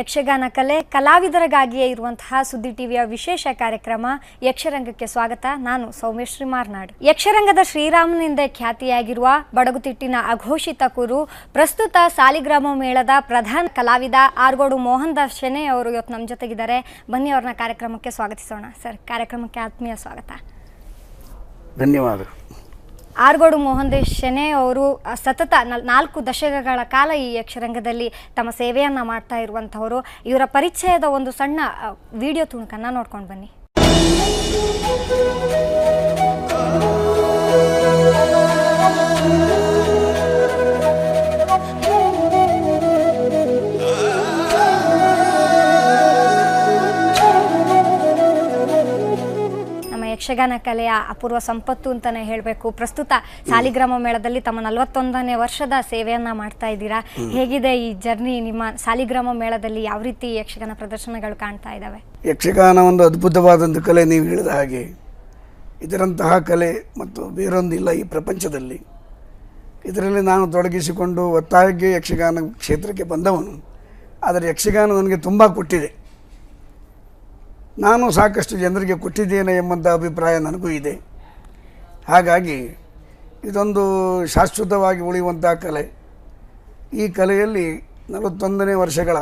ಯಕ್ಷಗಾನ ಕಲೆ ಕಲಾವಿದರಿಗಾಗಿಯೇ ಇರುವಂತಹ ಸುದ್ದಿ ಟಿವಿಯ ವಿಶೇಷ ಕಾರ್ಯಕ್ರಮ ಯಕ್ಷರಂಗಕ್ಕೆ ಸ್ವಾಗತ ನಾನು ಸೌಮ್ಯಶ್ರೀ ಮಾರ್ನಾಡ್ ಯಕ್ಷರಂಗದ ಶ್ರೀರಾಮನಿಂದ ಖ್ಯಾತಿಯಾಗಿರುವ ಬಡಗುತಿಟ್ಟಿನ ಅಘೋಷಿತ ಕುರು ಪ್ರಸ್ತುತ ಸಾಲಿಗ್ರಾಮ ಮೇಳದ ಪ್ರಧಾನ ಕಲಾವಿದ ಆರ್ಗೋಡು ಮೋಹನ್ ದಾಸ್ ಶೆನೆ ಅವರು ಇವತ್ತು ನಮ್ಮ ಜೊತೆಗಿದ್ದಾರೆ ಬನ್ನಿ ಅವರನ್ನ ಕಾರ್ಯಕ್ರಮಕ್ಕೆ ಸ್ವಾಗತಿಸೋಣ ಸರ್ ಕಾರ್ಯಕ್ರಮಕ್ಕೆ ಆತ್ಮೀಯ ಸ್ವಾಗತ ಧನ್ಯವಾದ ಆರ್ಗೋಡು ಮೋಹನ್ ಶೆನೆ ಅವರು ಸತತ ನಾಲ್ಕು ದಶಕಗಳ ಕಾಲ ಈ ಯಕ್ಷರಂಗದಲ್ಲಿ ತಮ್ಮ ಸೇವೆಯನ್ನು ಮಾಡ್ತಾ ಇರುವಂಥವರು ಇವರ ಪರಿಚಯದ ಒಂದು ಸಣ್ಣ ವಿಡಿಯೋ ತುಣುಕನ್ನು ನೋಡ್ಕೊಂಡು ಬನ್ನಿ ಯಕ್ಷಗಾನ ಕಲೆಯ ಅಪೂರ್ವ ಸಂಪತ್ತು ಅಂತಾನೆ ಹೇಳಬೇಕು ಪ್ರಸ್ತುತ ಸಾಲಿಗ್ರಾಮ ಮೇಳದಲ್ಲಿ ತಮ್ಮ ನಲವತ್ತೊಂದನೇ ವರ್ಷದ ಸೇವೆಯನ್ನು ಮಾಡ್ತಾ ಇದ್ದೀರಾ ಹೇಗಿದೆ ಈ ಜರ್ನಿ ನಿಮ್ಮ ಸಾಲಿಗ್ರಾಮ ಮೇಳದಲ್ಲಿ ಯಾವ ರೀತಿ ಯಕ್ಷಗಾನ ಪ್ರದರ್ಶನಗಳು ಕಾಣ್ತಾ ಇದ್ದಾವೆ ಯಕ್ಷಗಾನ ಒಂದು ಅದ್ಭುತವಾದಂಥ ಕಲೆ ನೀವು ಹೇಳಿದ ಹಾಗೆ ಇದರಂತಹ ಕಲೆ ಮತ್ತು ಬೇರೊಂದಿಲ್ಲ ಈ ಪ್ರಪಂಚದಲ್ಲಿ ಇದರಲ್ಲಿ ನಾನು ತೊಡಗಿಸಿಕೊಂಡು ಒತ್ತಾಯಕ್ಕೆ ಯಕ್ಷಗಾನ ಕ್ಷೇತ್ರಕ್ಕೆ ಬಂದವನು ಆದರೆ ಯಕ್ಷಗಾನ ನನಗೆ ತುಂಬ ಕೊಟ್ಟಿದೆ ನಾನು ಸಾಕಷ್ಟು ಜನರಿಗೆ ಕೊಟ್ಟಿದ್ದೇನೆ ಎಂಬಂಥ ಅಭಿಪ್ರಾಯ ನನಗೂ ಇದೆ ಹಾಗಾಗಿ ಇದೊಂದು ಶಾಶ್ವತವಾಗಿ ಉಳಿಯುವಂಥ ಕಲೆ ಈ ಕಲೆಯಲ್ಲಿ ನಲವತ್ತೊಂದನೇ ವರ್ಷಗಳ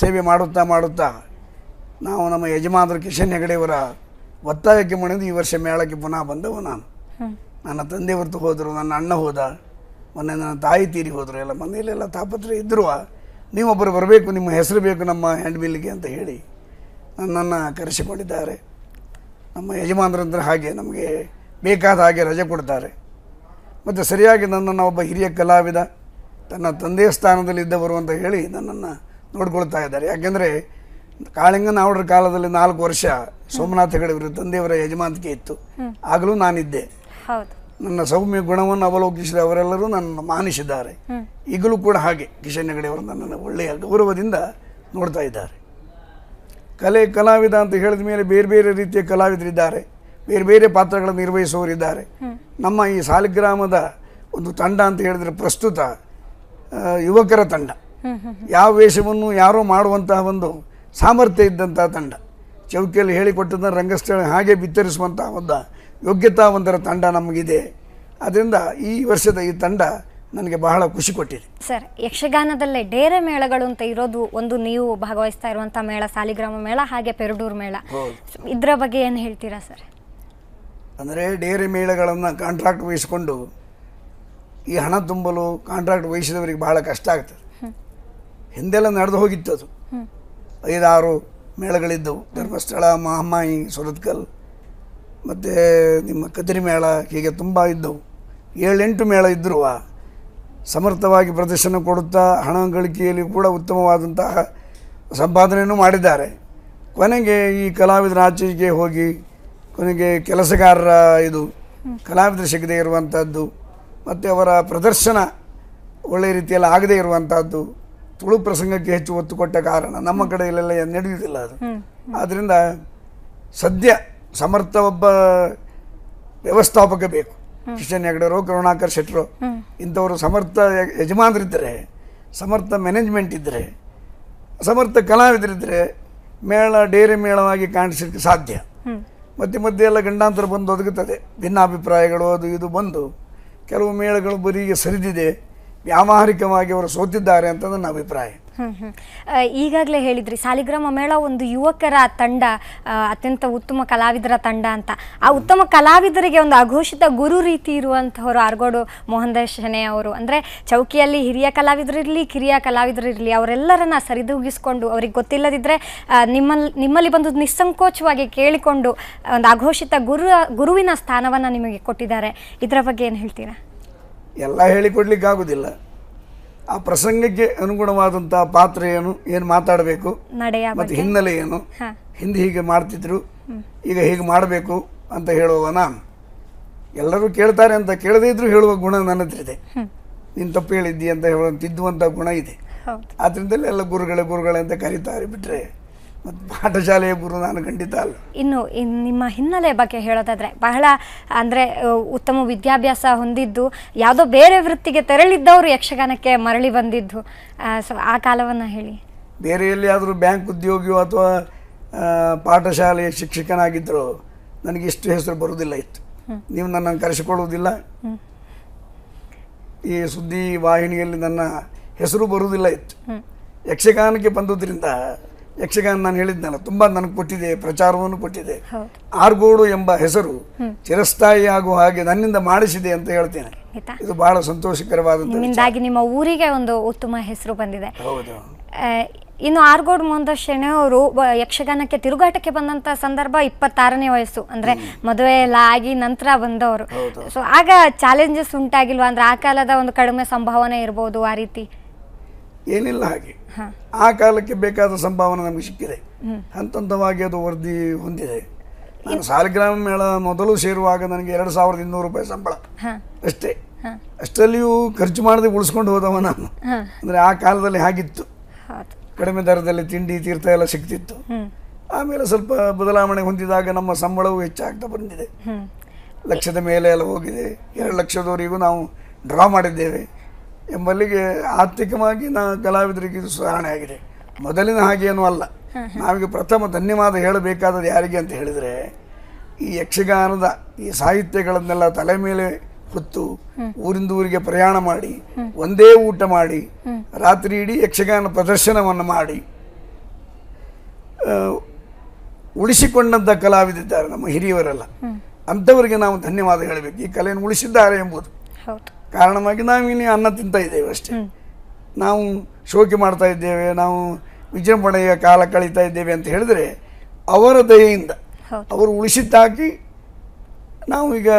ಸೇವೆ ಮಾಡುತ್ತಾ ಮಾಡುತ್ತಾ ನಾವು ನಮ್ಮ ಯಜಮಾನರು ಕಿಶನ್ ಹೆಗಡೆಯವರ ಒತ್ತಾಯಕ್ಕೆ ಮಣಿದು ಈ ವರ್ಷ ಮೇಳಕ್ಕೆ ಪುನಃ ಬಂದವು ನಾನು ನನ್ನ ತಂದೆ ಹೊರತು ಹೋದರು ನನ್ನ ಅಣ್ಣ ಹೋದ ಮೊನ್ನೆ ನನ್ನ ತಾಯಿ ತೀರಿ ಹೋದರು ಎಲ್ಲ ಮನೆಯಲ್ಲೆಲ್ಲ ತಾಪತ್ರ ಇದ್ದರೂ ನೀವೊಬ್ಬರು ಬರಬೇಕು ನಿಮ್ಮ ಹೆಸರು ಬೇಕು ನಮ್ಮ ಹ್ಯಾಂಡ್ ಬಿಲ್ಲಿಗೆ ಅಂತ ಹೇಳಿ ನನ್ನನ್ನು ಕರೆಸಿಕೊಂಡಿದ್ದಾರೆ ನಮ್ಮ ಯಜಮಾನರಂದ್ರೆ ಹಾಗೆ ನಮಗೆ ಬೇಕಾದ ಹಾಗೆ ರಜೆ ಕೊಡ್ತಾರೆ ಮತ್ತು ಸರಿಯಾಗಿ ನನ್ನನ್ನು ಒಬ್ಬ ಹಿರಿಯ ಕಲಾವಿದ ತನ್ನ ತಂದೆಯ ಸ್ಥಾನದಲ್ಲಿ ಇದ್ದವರು ಅಂತ ಹೇಳಿ ನನ್ನನ್ನು ನೋಡ್ಕೊಳ್ತಾ ಇದ್ದಾರೆ ಯಾಕೆಂದರೆ ಕಾಳಿಂಗನ ಅವರ ಕಾಲದಲ್ಲಿ ನಾಲ್ಕು ವರ್ಷ ಸೋಮನಾಥ ಹೇಳಿದ್ರು ತಂದೆಯವರ ಯಜಮಾನಿಕೆ ಇತ್ತು ಆಗಲೂ ನಾನಿದ್ದೆ ನನ್ನ ಸೌಮ್ಯ ಗುಣವನ್ನು ಅವಲೋಕಿಸಿದ ಅವರೆಲ್ಲರೂ ನನ್ನನ್ನು ಮಾನಿಸಿದ್ದಾರೆ ಈಗಲೂ ಕೂಡ ಹಾಗೆ ಕಿಶನ್ ಹೆಗಡೆಯವರು ನನ್ನನ್ನು ಒಳ್ಳೆಯ ಗೌರವದಿಂದ ನೋಡ್ತಾ ಇದ್ದಾರೆ ಕಲೆ ಕಲಾವಿದ ಅಂತ ಹೇಳಿದ ಮೇಲೆ ಬೇರೆ ಬೇರೆ ರೀತಿಯ ಕಲಾವಿದರಿದ್ದಾರೆ ಬೇರೆ ಬೇರೆ ಪಾತ್ರಗಳನ್ನು ನಿರ್ವಹಿಸುವವರಿದ್ದಾರೆ ನಮ್ಮ ಈ ಸಾಲಿಗ್ರಾಮದ ಒಂದು ತಂಡ ಅಂತ ಹೇಳಿದರೆ ಪ್ರಸ್ತುತ ಯುವಕರ ತಂಡ ಯಾವ ವೇಷವನ್ನು ಯಾರೋ ಮಾಡುವಂತಹ ಒಂದು ಸಾಮರ್ಥ್ಯ ಇದ್ದಂತಹ ತಂಡ ಚೌಕಿಯಲ್ಲಿ ಹೇಳಿಕೊಟ್ಟದನ್ನು ರಂಗಸ್ಥಳ ಹಾಗೆ ಬಿತ್ತರಿಸುವಂತಹ ಒಂದು ಯೋಗ್ಯತಾವಂತರ ತಂಡ ನಮಗಿದೆ ಅದರಿಂದ ಈ ವರ್ಷದ ಈ ತಂಡ ನನಗೆ ಬಹಳ ಖುಷಿ ಕೊಟ್ಟಿದೆ ಸರ್ ಯಕ್ಷಗಾನದಲ್ಲೇ ಡೇರೆ ಮೇಳಗಳು ಅಂತ ಇರೋದು ಒಂದು ನೀವು ಭಾಗವಹಿಸ್ತಾ ಇರುವಂಥ ಮೇಳ ಸಾಲಿಗ್ರಾಮ ಮೇಳ ಹಾಗೆ ಪೆರಡೂರು ಮೇಳ ಇದರ ಬಗ್ಗೆ ಏನು ಹೇಳ್ತೀರಾ ಸರ್ ಅಂದರೆ ಡೇರೆ ಮೇಳಗಳನ್ನು ಕಾಂಟ್ರಾಕ್ಟ್ ವಹಿಸಿಕೊಂಡು ಈ ಹಣ ತುಂಬಲು ಕಾಂಟ್ರಾಕ್ಟ್ ವಹಿಸಿದವರಿಗೆ ಬಹಳ ಕಷ್ಟ ಆಗ್ತದೆ ಹಿಂದೆಲ್ಲ ನಡೆದು ಹೋಗಿತ್ತು ಅದು ಐದಾರು ಮೇಳಗಳಿದ್ದವು ಧರ್ಮಸ್ಥಳ ಮಹಾಮಾಯಿ ಸುರತ್ಕಲ್ ಮತ್ತು ನಿಮ್ಮ ಕದರಿ ಮೇಳ ಹೀಗೆ ತುಂಬ ಇದ್ದವು ಏಳೆಂಟು ಮೇಳ ಇದ್ದರೂ ಸಮರ್ಥವಾಗಿ ಪ್ರದರ್ಶನ ಕೊಡುತ್ತಾ ಹಣ ಗಳಿಕೆಯಲ್ಲಿ ಕೂಡ ಉತ್ತಮವಾದಂತಹ ಸಂಪಾದನೆಯನ್ನು ಮಾಡಿದ್ದಾರೆ ಕೊನೆಗೆ ಈ ಕಲಾವಿದರ ಆಚೆಗೆ ಹೋಗಿ ಕೊನೆಗೆ ಕೆಲಸಗಾರರ ಇದು ಕಲಾವಿದರ ಸಿಗದೆ ಇರುವಂಥದ್ದು ಮತ್ತು ಅವರ ಪ್ರದರ್ಶನ ಒಳ್ಳೆಯ ರೀತಿಯಲ್ಲಿ ಆಗದೇ ಇರುವಂಥದ್ದು ತುಳು ಪ್ರಸಂಗಕ್ಕೆ ಹೆಚ್ಚು ಒತ್ತು ಕೊಟ್ಟ ಕಾರಣ ನಮ್ಮ ಕಡೆಯಲ್ಲೆಲ್ಲ ನಡೆಯುವುದಿಲ್ಲ ಅದು ಆದ್ದರಿಂದ ಸದ್ಯ ಸಮರ್ಥ ಒಬ್ಬ ವ್ಯವಸ್ಥಾಪಕ ಬೇಕು ಕಿಶನ್ ಹೆಗಡೆಯವರು ಕರುಣಾಕರ್ ಶೆಟ್ಟರು ಇಂಥವರು ಸಮರ್ಥ ಯಜಮಾನರಿದ್ದರೆ ಸಮರ್ಥ ಮ್ಯಾನೇಜ್ಮೆಂಟ್ ಇದ್ದರೆ ಸಮರ್ಥ ಕಲಾವಿದರಿದ್ದರೆ ಮೇಳ ಡೇರೆ ಮೇಳವಾಗಿ ಕಾಣಿಸಲಿಕ್ಕೆ ಸಾಧ್ಯ ಮತ್ತೆ ಮಧ್ಯೆ ಎಲ್ಲ ಗಂಡಾಂತರ ಬಂದು ಒದಗುತ್ತದೆ ಭಿನ್ನಾಭಿಪ್ರಾಯಗಳು ಅದು ಇದು ಬಂದು ಕೆಲವು ಮೇಳಗಳು ಬರೀಗೆ ಸರಿದಿದೆ ವ್ಯಾವಹಾರಿಕವಾಗಿ ಅವರು ಸೋತಿದ್ದಾರೆ ಅಂತ ನನ್ನ ಅಭಿಪ್ರಾಯ ಈಗಾಗಲೇ ಹೇಳಿದ್ರಿ ಸಾಲಿಗ್ರಾಮ ಮೇಳ ಒಂದು ಯುವಕರ ತಂಡ ಅತ್ಯಂತ ಉತ್ತಮ ಕಲಾವಿದರ ತಂಡ ಅಂತ ಆ ಉತ್ತಮ ಕಲಾವಿದರಿಗೆ ಒಂದು ಅಘೋಷಿತ ಗುರು ರೀತಿ ಇರುವಂತಹವರು ಆರ್ಗೋಡು ಮೋಹನ್ ಮೋಹನ್ದಾಸನೆ ಅವರು ಅಂದ್ರೆ ಚೌಕಿಯಲ್ಲಿ ಹಿರಿಯ ಕಲಾವಿದರಿರಲಿ ಕಿರಿಯ ಕಲಾವಿದರಿರಲಿ ಅವರೆಲ್ಲರನ್ನ ಸರಿದೂಗಿಸಿಕೊಂಡು ಅವ್ರಿಗೆ ಗೊತ್ತಿಲ್ಲದಿದ್ರೆ ನಿಮ್ಮಲ್ಲಿ ನಿಮ್ಮಲ್ಲಿ ಬಂದು ನಿಸ್ಸಂಕೋಚವಾಗಿ ಕೇಳಿಕೊಂಡು ಒಂದು ಅಘೋಷಿತ ಗುರು ಗುರುವಿನ ಸ್ಥಾನವನ್ನ ನಿಮಗೆ ಕೊಟ್ಟಿದ್ದಾರೆ ಇದರ ಬಗ್ಗೆ ಏನು ಹೇಳ್ತೀರಾ ಎಲ್ಲ ಹೇಳಿಕೊಡ್ಲಿಕ್ಕೆ ಆಗೋದಿಲ್ಲ ಆ ಪ್ರಸಂಗಕ್ಕೆ ಅನುಗುಣವಾದಂತಹ ಪಾತ್ರ ಏನು ಏನು ಮಾತಾಡಬೇಕು ಮತ್ತು ಹಿನ್ನೆಲೆ ಏನು ಹಿಂದೆ ಹೀಗೆ ಮಾಡ್ತಿದ್ರು ಈಗ ಹೀಗೆ ಮಾಡಬೇಕು ಅಂತ ನಾನು ಎಲ್ಲರೂ ಕೇಳ್ತಾರೆ ಅಂತ ಕೇಳದೇ ಇದ್ರು ಹೇಳುವ ಗುಣ ನನ್ನ ಹತ್ರ ಇದೆ ನೀನು ತಪ್ಪು ಹೇಳಿದ್ದಿ ಅಂತ ಹೇಳುವಂತಿದ್ದುವಂತ ಗುಣ ಇದೆ ಆದ್ರಿಂದಲೇ ಎಲ್ಲ ಗುರುಗಳೇ ಗುರುಗಳೇ ಅಂತ ಕರೀತಾರೆ ಬಿಟ್ಟರೆ ಮತ್ತು ಪಾಠಶಾಲೆಯ ಗುರು ನಾನು ಖಂಡಿತ ಅಲ್ಲ ಇನ್ನು ನಿಮ್ಮ ಹಿನ್ನೆಲೆ ಬಗ್ಗೆ ಹೇಳೋದಾದರೆ ಬಹಳ ಅಂದರೆ ಉತ್ತಮ ವಿದ್ಯಾಭ್ಯಾಸ ಹೊಂದಿದ್ದು ಯಾವುದೋ ಬೇರೆ ವೃತ್ತಿಗೆ ತೆರಳಿದ್ದವರು ಯಕ್ಷಗಾನಕ್ಕೆ ಮರಳಿ ಬಂದಿದ್ದು ಸೊ ಆ ಕಾಲವನ್ನು ಹೇಳಿ ಬೇರೆ ಎಲ್ಲಿಯಾದರೂ ಬ್ಯಾಂಕ್ ಉದ್ಯೋಗಿಯೋ ಅಥವಾ ಪಾಠಶಾಲೆಯ ಶಿಕ್ಷಕನಾಗಿದ್ದರು ನನಗೆ ಇಷ್ಟು ಹೆಸರು ಬರುವುದಿಲ್ಲ ಇತ್ತು ನೀವು ನನ್ನನ್ನು ಕರೆಸಿಕೊಳ್ಳುವುದಿಲ್ಲ ಈ ಸುದ್ದಿ ವಾಹಿನಿಯಲ್ಲಿ ನನ್ನ ಹೆಸರು ಬರುವುದಿಲ್ಲ ಇತ್ತು ಯಕ್ಷಗಾನಕ್ಕೆ ಬಂದುದರಿಂದ ಯಕ್ಷಗಾನ ನಾನು ಹೇಳಿದ್ನಲ್ಲ ತುಂಬಾ ನನಗೆ ಕೊಟ್ಟಿದೆ ಪ್ರಚಾರವನ್ನು ಕೊಟ್ಟಿದೆ ಆರ್ಗೋಡು ಎಂಬ ಹೆಸರು ಚಿರಸ್ಥಾಯಿ ಆಗುವ ಹಾಗೆ ನನ್ನಿಂದ ಮಾಡಿಸಿದೆ ಅಂತ ಹೇಳ್ತೇನೆ ಇದು ಬಹಳ ಸಂತೋಷಕರವಾದಂತಹ ನಿಮ್ಮ ಊರಿಗೆ ಒಂದು ಉತ್ತಮ ಹೆಸರು ಬಂದಿದೆ ಹೌದು ಇನ್ನು ಆರ್ಗೋಡ್ ಮೋಹನ್ದಾಸ್ ಶೆಣೆ ಅವರು ಯಕ್ಷಗಾನಕ್ಕೆ ತಿರುಗಾಟಕ್ಕೆ ಬಂದಂತ ಸಂದರ್ಭ ಇಪ್ಪತ್ತಾರನೇ ವಯಸ್ಸು ಅಂದ್ರೆ ಮದುವೆ ಎಲ್ಲ ಆಗಿ ನಂತರ ಬಂದವರು ಸೊ ಆಗ ಚಾಲೆಂಜಸ್ ಉಂಟಾಗಿಲ್ವಾ ಅಂದ್ರೆ ಆ ಕಾಲದ ಒಂದು ಕಡಿಮೆ ಸಂಭಾವನೆ ಇರ್ಬೋದು ಆ ರೀತಿ ಏನಿಲ್ಲ ಹಾಗೆ ಆ ಕಾಲಕ್ಕೆ ಬೇಕಾದ ಸಂಭಾವನೆ ನಮಗೆ ಸಿಕ್ಕಿದೆ ಹಂತ ಹಂತವಾಗಿ ಅದು ವರದಿ ಹೊಂದಿದೆ ನಾನು ಸಾಲಗ್ರಾಮ ಮೇಳ ಮೊದಲು ಸೇರುವಾಗ ನನಗೆ ಎರಡು ಸಾವಿರದ ಇನ್ನೂರು ರೂಪಾಯಿ ಸಂಬಳ ಅಷ್ಟೇ ಅಷ್ಟರಲ್ಲಿಯೂ ಖರ್ಚು ಮಾಡದೆ ಉಳಿಸ್ಕೊಂಡು ಹೋದವ ನಾನು ಅಂದರೆ ಆ ಕಾಲದಲ್ಲಿ ಹಾಗಿತ್ತು ಕಡಿಮೆ ದರದಲ್ಲಿ ತಿಂಡಿ ತೀರ್ಥ ಎಲ್ಲ ಸಿಗ್ತಿತ್ತು ಆಮೇಲೆ ಸ್ವಲ್ಪ ಬದಲಾವಣೆ ಹೊಂದಿದಾಗ ನಮ್ಮ ಸಂಬಳವೂ ಹೆಚ್ಚಾಗ್ತಾ ಬಂದಿದೆ ಲಕ್ಷದ ಮೇಲೆ ಎಲ್ಲ ಹೋಗಿದೆ ಎರಡು ಲಕ್ಷದವರೆಗೂ ನಾವು ಡ್ರಾ ಮಾಡಿದ್ದೇವೆ ಎಂಬಲ್ಲಿಗೆ ಆರ್ಥಿಕವಾಗಿ ನಾ ಕಲಾವಿದರಿಗೆ ಇದು ಸುಧಾರಣೆ ಆಗಿದೆ ಮೊದಲಿನ ಹಾಗೇನೂ ಅಲ್ಲ ನಾವೀಗ ಪ್ರಥಮ ಧನ್ಯವಾದ ಹೇಳಬೇಕಾದದ್ದು ಯಾರಿಗೆ ಅಂತ ಹೇಳಿದರೆ ಈ ಯಕ್ಷಗಾನದ ಈ ಸಾಹಿತ್ಯಗಳನ್ನೆಲ್ಲ ತಲೆ ಮೇಲೆ ಹೊತ್ತು ಊರಿಂದ ಊರಿಗೆ ಪ್ರಯಾಣ ಮಾಡಿ ಒಂದೇ ಊಟ ಮಾಡಿ ರಾತ್ರಿ ಇಡೀ ಯಕ್ಷಗಾನ ಪ್ರದರ್ಶನವನ್ನು ಮಾಡಿ ಉಳಿಸಿಕೊಂಡಂಥ ಕಲಾವಿದಿದ್ದಾರೆ ನಮ್ಮ ಹಿರಿಯವರೆಲ್ಲ ಅಂಥವರಿಗೆ ನಾವು ಧನ್ಯವಾದ ಹೇಳಬೇಕು ಈ ಕಲೆಯನ್ನು ಉಳಿಸಿದ್ದಾರೆ ಎಂಬುದು ಕಾರಣವಾಗಿ ನಾವು ಇಲ್ಲಿ ಅನ್ನ ತಿಂತ ಇದ್ದೇವೆ ಅಷ್ಟೇ ನಾವು ಶೋಕಿ ಮಾಡ್ತಾ ಇದ್ದೇವೆ ನಾವು ವಿಜೃಂಭಣೆಯ ಕಾಲ ಕಳೀತಾ ಇದ್ದೇವೆ ಅಂತ ಹೇಳಿದರೆ ಅವರ ದಯೆಯಿಂದ ಅವರು ತಾಕಿ ನಾವು ಈಗ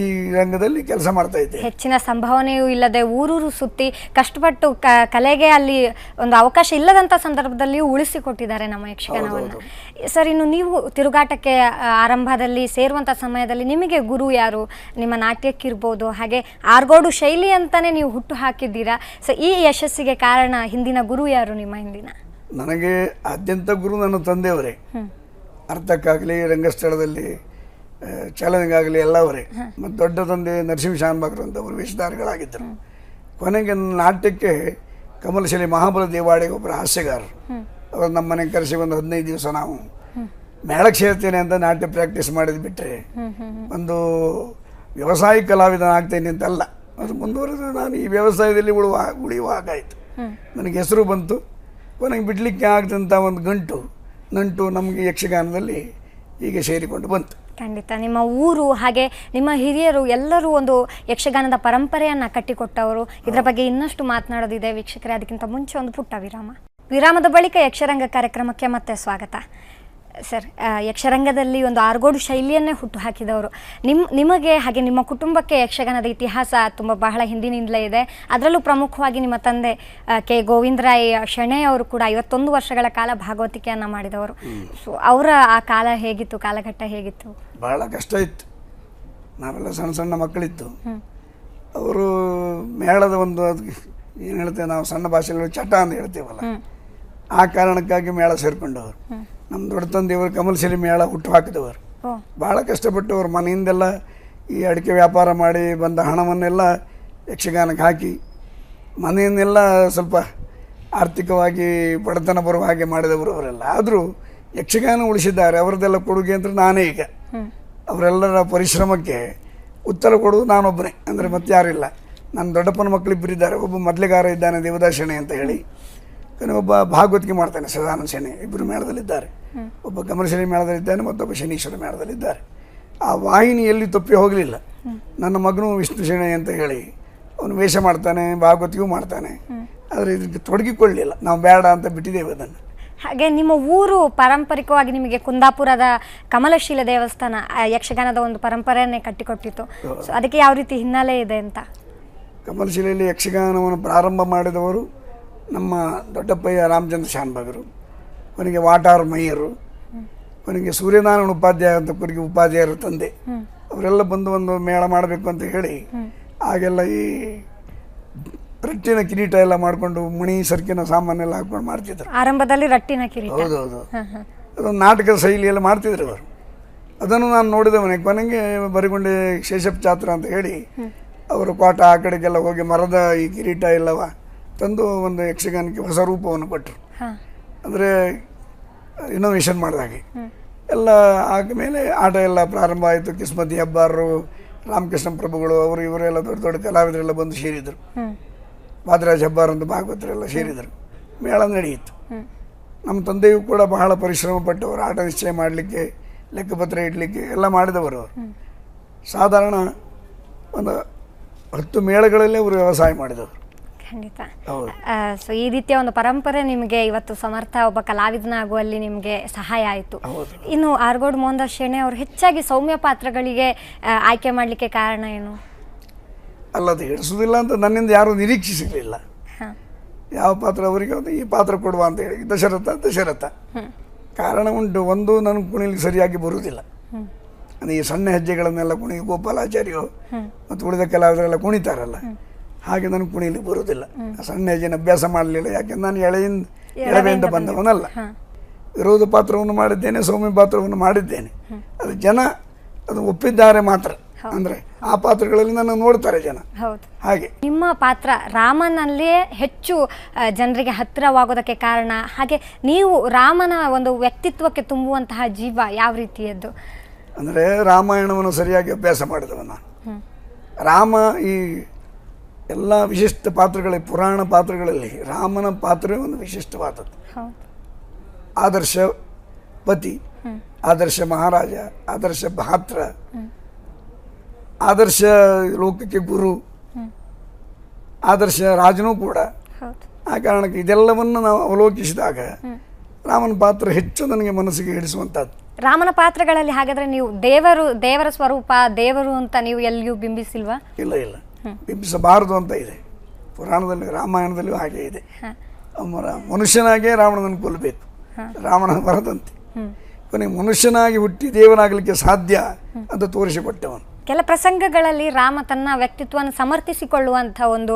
ಈ ರಂಗದಲ್ಲಿ ಕೆಲಸ ಮಾಡ್ತಾ ಇದ್ದೇವೆ ಹೆಚ್ಚಿನ ಸಂಭಾವನೆಯೂ ಇಲ್ಲದೆ ಊರೂರು ಸುತ್ತಿ ಕಷ್ಟಪಟ್ಟು ಕಲೆಗೆ ಅಲ್ಲಿ ಒಂದು ಅವಕಾಶ ಇಲ್ಲದಂತ ಸಂದರ್ಭದಲ್ಲಿಯೂ ಉಳಿಸಿಕೊಟ್ಟಿದ್ದಾರೆ ನಮ್ಮ ಯಕ್ಷಗಾನವನ್ನು ಸರ್ ಇನ್ನು ನೀವು ತಿರುಗಾಟಕ್ಕೆ ಆರಂಭದಲ್ಲಿ ಸೇರುವಂಥ ಸಮಯದಲ್ಲಿ ನಿಮಗೆ ಗುರು ಯಾರು ನಿಮ್ಮ ನಾಟ್ಯಕ್ಕಿರ್ಬೋದು ಹಾಗೆ ಆರ್ಗೋಡು ಶೈಲಿ ಅಂತಾನೆ ನೀವು ಹುಟ್ಟು ಹಾಕಿದ್ದೀರಾ ಸೊ ಈ ಯಶಸ್ಸಿಗೆ ಕಾರಣ ಹಿಂದಿನ ಗುರು ಯಾರು ನಿಮ್ಮ ಹಿಂದಿನ ನನಗೆ ಆದ್ಯಂತ ಗುರು ನನ್ನ ತಂದೆಯವರೇ ಅರ್ಥಕ್ಕಾಗಲಿ ರಂಗಸ್ಥಳದಲ್ಲಿ ಚಾಲನೆಗೆ ಆಗಲಿ ಎಲ್ಲವರೇ ಮತ್ತು ದೊಡ್ಡ ತಂದೆ ನರಸಿಂಹ ಶಾನ್ಭಾಗ್ರು ಅಂತ ಅವರು ವೇಷಧಾರಿಗಳಾಗಿದ್ದರು ಕೊನೆಗೆ ನಾಟ್ಯಕ್ಕೆ ಕಮಲಶಲಿ ಮಹಾಬಲ ದೇವಾಡಿಗೆ ಒಬ್ಬರು ಹಾಸ್ಯಗಾರರು ಅವರು ನಮ್ಮ ಮನೆಗೆ ಕರೆಸಿ ಒಂದು ಹದಿನೈದು ದಿವಸ ನಾವು ಮೇಳಕ್ಕೆ ಸೇರ್ತೇನೆ ಅಂತ ನಾಟ್ಯ ಪ್ರಾಕ್ಟೀಸ್ ಮಾಡಿದ್ ಬಿಟ್ಟರೆ ಒಂದು ವ್ಯವಸಾಯ ಕಲಾವಿದನಾಗ್ತೇನೆ ಅಂತಲ್ಲ ಅದು ಮುಂದುವರೆದು ನಾನು ಈ ವ್ಯವಸಾಯದಲ್ಲಿ ಉಳುವ ಉಳಿಯುವ ಹಾಗಾಯಿತು ನನಗೆ ಹೆಸರು ಬಂತು ಕೊನೆಗೆ ಬಿಡಲಿಕ್ಕೆ ಆಗದಂಥ ಒಂದು ಗಂಟು ನಂಟು ನಮಗೆ ಯಕ್ಷಗಾನದಲ್ಲಿ ಈಗ ಸೇರಿಕೊಂಡು ಬಂತು ಖಂಡಿತ ನಿಮ್ಮ ಊರು ಹಾಗೆ ನಿಮ್ಮ ಹಿರಿಯರು ಎಲ್ಲರೂ ಒಂದು ಯಕ್ಷಗಾನದ ಪರಂಪರೆಯನ್ನು ಕಟ್ಟಿಕೊಟ್ಟವರು ಇದರ ಬಗ್ಗೆ ಇನ್ನಷ್ಟು ಮಾತನಾಡೋದಿದೆ ವೀಕ್ಷಕರೇ ಅದಕ್ಕಿಂತ ಮುಂಚೆ ಒಂದು ಪುಟ್ಟ ವಿರಾಮ ವಿರಾಮದ ಬಳಿಕ ಯಕ್ಷರಂಗ ಕಾರ್ಯಕ್ರಮಕ್ಕೆ ಮತ್ತೆ ಸ್ವಾಗತ ಸರ್ ಯಕ್ಷರಂಗದಲ್ಲಿ ಒಂದು ಆರ್ಗೋಡು ಶೈಲಿಯನ್ನೇ ಹುಟ್ಟು ಹಾಕಿದವರು ನಿಮ್ ನಿಮಗೆ ಹಾಗೆ ನಿಮ್ಮ ಕುಟುಂಬಕ್ಕೆ ಯಕ್ಷಗಾನದ ಇತಿಹಾಸ ತುಂಬ ಬಹಳ ಹಿಂದಿನಿಂದಲೇ ಇದೆ ಅದರಲ್ಲೂ ಪ್ರಮುಖವಾಗಿ ನಿಮ್ಮ ತಂದೆ ಕೆ ಗೋವಿಂದರಾಯ್ ಶೆಣೆ ಅವರು ಕೂಡ ಐವತ್ತೊಂದು ವರ್ಷಗಳ ಕಾಲ ಭಾಗವತಿಕೆಯನ್ನು ಮಾಡಿದವರು ಸೊ ಅವರ ಆ ಕಾಲ ಹೇಗಿತ್ತು ಕಾಲಘಟ್ಟ ಹೇಗಿತ್ತು ಬಹಳ ಕಷ್ಟ ಇತ್ತು ನಾವೆಲ್ಲ ಸಣ್ಣ ಸಣ್ಣ ಮಕ್ಕಳಿತ್ತು ಅವರು ಮೇಳದ ಒಂದು ಏನು ಹೇಳ್ತೇವೆ ನಾವು ಸಣ್ಣ ಭಾಷೆಗಳು ಚಟ ಅಂತ ಹೇಳ್ತೇವಲ್ಲ ಆ ಕಾರಣಕ್ಕಾಗಿ ಮೇಳ ಸೇರ್ಕೊಂಡವರು ನಮ್ಮ ದೊಡ್ಡ ಕಮಲ್ ಕಮಲ್ಸಿರಿ ಮೇಳ ಹುಟ್ಟು ಹಾಕಿದವರು ಭಾಳ ಕಷ್ಟಪಟ್ಟು ಅವ್ರ ಮನೆಯಿಂದೆಲ್ಲ ಈ ಅಡಿಕೆ ವ್ಯಾಪಾರ ಮಾಡಿ ಬಂದ ಹಣವನ್ನೆಲ್ಲ ಯಕ್ಷಗಾನಕ್ಕೆ ಹಾಕಿ ಮನೆಯನ್ನೆಲ್ಲ ಸ್ವಲ್ಪ ಆರ್ಥಿಕವಾಗಿ ಬಡತನ ಬರುವ ಹಾಗೆ ಮಾಡಿದವರು ಅವರೆಲ್ಲ ಆದರೂ ಯಕ್ಷಗಾನ ಉಳಿಸಿದ್ದಾರೆ ಅವರದೆಲ್ಲ ಕೊಡುಗೆ ಅಂದ್ರೆ ನಾನೇ ಈಗ ಅವರೆಲ್ಲರ ಪರಿಶ್ರಮಕ್ಕೆ ಉತ್ತರ ಕೊಡುವುದು ನಾನೊಬ್ಬನೇ ಅಂದರೆ ಮತ್ತೆ ಯಾರಿಲ್ಲ ನನ್ನ ದೊಡ್ಡಪ್ಪನ ಮಕ್ಕಳಿಬ್ಬರಿದ್ದಾರೆ ಒಬ್ಬ ಮೊದಲಿಗಾರ ಇದ್ದಾನೆ ದೇವದಾಶಣೆ ಅಂತ ಹೇಳಿ ಒಬ್ಬ ಭಾಗವತಿಗೆ ಮಾಡ್ತಾನೆ ಸದಾನಂದ ಸೇನೆ ಇಬ್ಬರು ಮೇಳದಲ್ಲಿದ್ದಾರೆ ಒಬ್ಬ ಗಮನಶೀಲಿ ಮೇಳದಲ್ಲಿದ್ದಾನೆ ಮತ್ತೊಬ್ಬ ಶನೀಶ್ವರ ಮೇಳದಲ್ಲಿದ್ದಾರೆ ಆ ವಾಹಿನಿಯಲ್ಲಿ ತಪ್ಪಿ ಹೋಗಲಿಲ್ಲ ನನ್ನ ಮಗನು ವಿಷ್ಣು ಸೇನೆ ಅಂತ ಹೇಳಿ ಅವನು ವೇಷ ಮಾಡ್ತಾನೆ ಭಾಗವತಿಗೂ ಮಾಡ್ತಾನೆ ಆದರೆ ಇದಕ್ಕೆ ತೊಡಗಿಕೊಳ್ಳಲಿಲ್ಲ ನಾವು ಬೇಡ ಅಂತ ಬಿಟ್ಟಿದ್ದೇವೆ ಅದನ್ನು ಹಾಗೆ ನಿಮ್ಮ ಊರು ಪಾರಂಪರಿಕವಾಗಿ ನಿಮಗೆ ಕುಂದಾಪುರದ ಕಮಲಶೀಲ ದೇವಸ್ಥಾನ ಯಕ್ಷಗಾನದ ಒಂದು ಪರಂಪರೆಯನ್ನೇ ಕಟ್ಟಿಕೊಟ್ಟಿತ್ತು ಸೊ ಅದಕ್ಕೆ ಯಾವ ರೀತಿ ಹಿನ್ನೆಲೆ ಇದೆ ಅಂತ ಕಮಲಶೀಲೆಯಲ್ಲಿ ಯಕ್ಷಗಾನವನ್ನು ಪ್ರಾರಂಭ ಮಾಡಿದವರು ನಮ್ಮ ದೊಡ್ಡಪ್ಪಯ್ಯ ರಾಮಚಂದ್ರ ಶಾನ್ಭಾಗರು ಅವನಿಗೆ ವಾಟಾರ್ ಮಯ್ಯರು ಅವನಿಗೆ ಸೂರ್ಯನಾರಾಯಣ ಉಪಾಧ್ಯಾಯ ಅಂತ ಕೊನೆಗೆ ಉಪಾಧ್ಯಾಯರು ತಂದೆ ಅವರೆಲ್ಲ ಬಂದು ಒಂದು ಮೇಳ ಮಾಡಬೇಕು ಅಂತ ಹೇಳಿ ಆಗೆಲ್ಲ ಈ ರಟ್ಟಿನ ಕಿರೀಟ ಎಲ್ಲ ಮಾಡಿಕೊಂಡು ಮುಣಿ ಸರ್ಕಿನ ಸಾಮಾನೆಲ್ಲ ಹಾಕೊಂಡು ಮಾಡ್ತಿದ್ರು ಆರಂಭದಲ್ಲಿ ರಟ್ಟಿನ ಕಿರೀಟ ಹೌದೌದು ಅದೊಂದು ನಾಟಕ ಶೈಲಿಯಲ್ಲಿ ಮಾಡ್ತಿದ್ರು ಅವರು ಅದನ್ನು ನಾನು ನೋಡಿದವನೇ ಕೊನೆಗೆ ಬರಿಗೊಂಡೆ ಶೇಷಪ್ ಜಾತ್ರ ಅಂತ ಹೇಳಿ ಅವರು ಪಾಠ ಆ ಕಡೆಗೆಲ್ಲ ಹೋಗಿ ಮರದ ಈ ಕಿರೀಟ ಇಲ್ಲವ ತಂದು ಒಂದು ಯಕ್ಷಗಾನಕ್ಕೆ ಹೊಸ ರೂಪವನ್ನು ಕೊಟ್ಟರು ಅಂದರೆ ಇನೋವೇಷನ್ ಮಾಡಿದಾಗೆ ಎಲ್ಲ ಆದಮೇಲೆ ಆಟ ಎಲ್ಲ ಪ್ರಾರಂಭ ಆಯಿತು ಕಿಸ್ಮತಿ ಹಬ್ಬಾರರು ರಾಮಕೃಷ್ಣ ಪ್ರಭುಗಳು ಅವರು ಇವರೆಲ್ಲ ದೊಡ್ಡ ದೊಡ್ಡ ಕಲಾವಿದರೆಲ್ಲ ಬಂದು ಸೇರಿದರು ವಾದರಾಜ್ ಹಬ್ಬಾರಂದು ಭಾಗವತರೆಲ್ಲ ಸೇರಿದರು ಮೇಳ ನಡೆಯಿತು ನಮ್ಮ ತಂದೆಯೂ ಕೂಡ ಬಹಳ ಪರಿಶ್ರಮ ಪಟ್ಟವರು ಆಟ ನಿಶ್ಚಯ ಮಾಡಲಿಕ್ಕೆ ಲೆಕ್ಕಪತ್ರ ಇಡಲಿಕ್ಕೆ ಎಲ್ಲ ಮಾಡಿದವರು ಅವರು ಸಾಧಾರಣ ಒಂದು ಹತ್ತು ಮೇಳಗಳಲ್ಲೇ ಅವರು ವ್ಯವಸಾಯ ಮಾಡಿದವರು ಖಂಡಿತ ಸೊ ಈ ರೀತಿಯ ಒಂದು ಪರಂಪರೆ ನಿಮಗೆ ಇವತ್ತು ಸಮರ್ಥ ಒಬ್ಬ ಕಲಾವಿದನಾಗುವಲ್ಲಿ ನಿಮಗೆ ಸಹಾಯ ಆಯಿತು ಇನ್ನು ಆರ್ಗೋಡ್ ಮೋಹನ್ದಾಸ್ ಶೇಣೇ ಅವರು ಹೆಚ್ಚಾಗಿ ಸೌಮ್ಯ ಪಾತ್ರಗಳಿಗೆ ಆಯ್ಕೆ ಮಾಡಲಿಕ್ಕೆ ಕಾರಣ ಏನು ಅಲ್ಲ ಅದು ಹಿಡಿಸೋದಿಲ್ಲ ಅಂತ ನನ್ನಿಂದ ಯಾರೂ ನಿರೀಕ್ಷಿಸಿರಲಿಲ್ಲ ಯಾವ ಪಾತ್ರ ಅವರಿಗೆ ಒಂದು ಈ ಪಾತ್ರ ಕೊಡುವ ಅಂತ ಹೇಳಿ ದಶರಥ ದಶರಥ ಕಾರಣ ಉಂಟು ಒಂದು ನನ್ನ ಕುಣಿಲಿ ಸರಿಯಾಗಿ ಬರುವುದಿಲ್ಲ ಅಂದರೆ ಈ ಸಣ್ಣ ಹೆಜ್ಜೆಗಳನ್ನೆಲ್ಲ ಕುಣಿ ಗೋಪಾಲಾಚಾರ್ಯರು ಮತ್ತು ಉಳಿದ ಕಲಾವಿದರೆಲ್ಲ ಕುಣಿತಾರಲ್ಲ ಹಾಗೆ ನನಗೆ ಪುಣೆಯಲ್ಲಿ ಬರುವುದಿಲ್ಲ ಸಣ್ಣ ಏಜಿನ ಅಭ್ಯಾಸ ಮಾಡಲಿಲ್ಲ ಯಾಕೆ ನಾನು ಎಳೆಯಿಂದ ಎಳವೆಯಿಂದ ಬಂದವನಲ್ಲ ವಿರೋಧ ಪಾತ್ರವನ್ನು ಮಾಡಿದ್ದೇನೆ ಸೌಮ್ಯ ಪಾತ್ರವನ್ನು ಮಾಡಿದ್ದೇನೆ ಅದು ಜನ ಅದು ಒಪ್ಪಿದ್ದಾರೆ ಮಾತ್ರ ಅಂದ್ರೆ ಆ ಪಾತ್ರಗಳಲ್ಲಿ ನನ್ನ ನೋಡ್ತಾರೆ ಜನ ಹಾಗೆ ನಿಮ್ಮ ಪಾತ್ರ ರಾಮನಲ್ಲಿ ಹೆಚ್ಚು ಜನರಿಗೆ ಹತ್ತಿರವಾಗೋದಕ್ಕೆ ಕಾರಣ ಹಾಗೆ ನೀವು ರಾಮನ ಒಂದು ವ್ಯಕ್ತಿತ್ವಕ್ಕೆ ತುಂಬುವಂತಹ ಜೀವ ಯಾವ ರೀತಿಯದ್ದು ಅಂದ್ರೆ ರಾಮಾಯಣವನ್ನು ಸರಿಯಾಗಿ ಅಭ್ಯಾಸ ಮಾಡಿದವನ ರಾಮ ಈ ಎಲ್ಲ ವಿಶಿಷ್ಟ ಪಾತ್ರಗಳಲ್ಲಿ ಪುರಾಣ ಪಾತ್ರಗಳಲ್ಲಿ ರಾಮನ ಪಾತ್ರವೇ ಒಂದು ವಿಶಿಷ್ಟವಾದದ್ದು ಆದರ್ಶ ಪತಿ ಆದರ್ಶ ಮಹಾರಾಜ ಆದರ್ಶ ಭಾತ್ರ ಆದರ್ಶ ಲೋಕಕ್ಕೆ ಗುರು ಆದರ್ಶ ರಾಜನೂ ಕೂಡ ಆ ಕಾರಣಕ್ಕೆ ಇದೆಲ್ಲವನ್ನು ನಾವು ಅವಲೋಕಿಸಿದಾಗ ರಾಮನ ಪಾತ್ರ ಹೆಚ್ಚು ನನಗೆ ಮನಸ್ಸಿಗೆ ಹಿಡಿಸುವಂತದ್ದು ರಾಮನ ಪಾತ್ರಗಳಲ್ಲಿ ಹಾಗಾದ್ರೆ ನೀವು ದೇವರು ದೇವರ ಸ್ವರೂಪ ದೇವರು ಅಂತ ನೀವು ಎಲ್ಲಿಯೂ ಬಿಂಬಿಸಿಲ್ವಾ ಇಲ್ಲ ಇಲ್ಲ ಬಿಂಬಿಸಬಾರದು ಅಂತ ಇದೆ ಪುರಾಣದಲ್ಲಿ ರಾಮಾಯಣದಲ್ಲೂ ಹಾಗೆ ಇದೆ ಮನುಷ್ಯನಾಗೆ ರಾವಣನನ್ನು ಕೊಲ್ಲಬೇಕು ರಾವಣ ಬರದಂತೆ ಕೊನೆ ಮನುಷ್ಯನಾಗಿ ಹುಟ್ಟಿ ದೇವನಾಗಲಿಕ್ಕೆ ಸಾಧ್ಯ ಅಂತ ತೋರಿಸಿಕೊಟ್ಟವನು ಕೆಲ ಪ್ರಸಂಗಗಳಲ್ಲಿ ರಾಮ ತನ್ನ ವ್ಯಕ್ತಿತ್ವವನ್ನು ಸಮರ್ಥಿಸಿಕೊಳ್ಳುವಂಥ ಒಂದು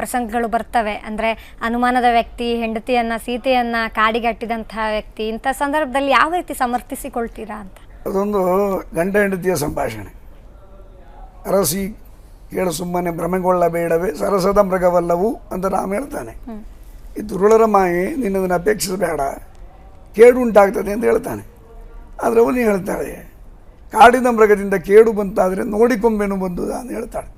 ಪ್ರಸಂಗಗಳು ಬರ್ತವೆ ಅಂದರೆ ಅನುಮಾನದ ವ್ಯಕ್ತಿ ಹೆಂಡತಿಯನ್ನು ಸೀತೆಯನ್ನು ಕಾಡಿಗಟ್ಟಿದಂತಹ ವ್ಯಕ್ತಿ ಇಂಥ ಸಂದರ್ಭದಲ್ಲಿ ಯಾವ ರೀತಿ ಸಮರ್ಥಿಸಿಕೊಳ್ತೀರಾ ಅಂತ ಅದೊಂದು ಗಂಡ ಹೆಂಡತಿಯ ಸಂಭಾಷಣೆ ಅರಸಿ ಹೇಳು ಸುಮ್ಮನೆ ಭ್ರಮೆಗೊಳ್ಳ ಬೇಡವೇ ಸರಸದ ಮೃಗವಲ್ಲವು ಅಂತ ರಾಮ ಹೇಳ್ತಾನೆ ಈ ದುರುಳರ ಮಾಯೆ ನಿನ್ನದನ್ನು ಅಪೇಕ್ಷಿಸಬೇಡ ಕೇಡು ಉಂಟಾಗ್ತದೆ ಅಂತ ಹೇಳ್ತಾನೆ ಆದರೆ ಅವನು ಹೇಳ್ತಾಳೆ ಕಾಡಿನ ಮೃಗದಿಂದ ಕೇಡು ಬಂತಾದರೆ ನೋಡಿಕೊಂಬೆನು ಬಂದು ಅಂತ ಹೇಳ್ತಾಳೆ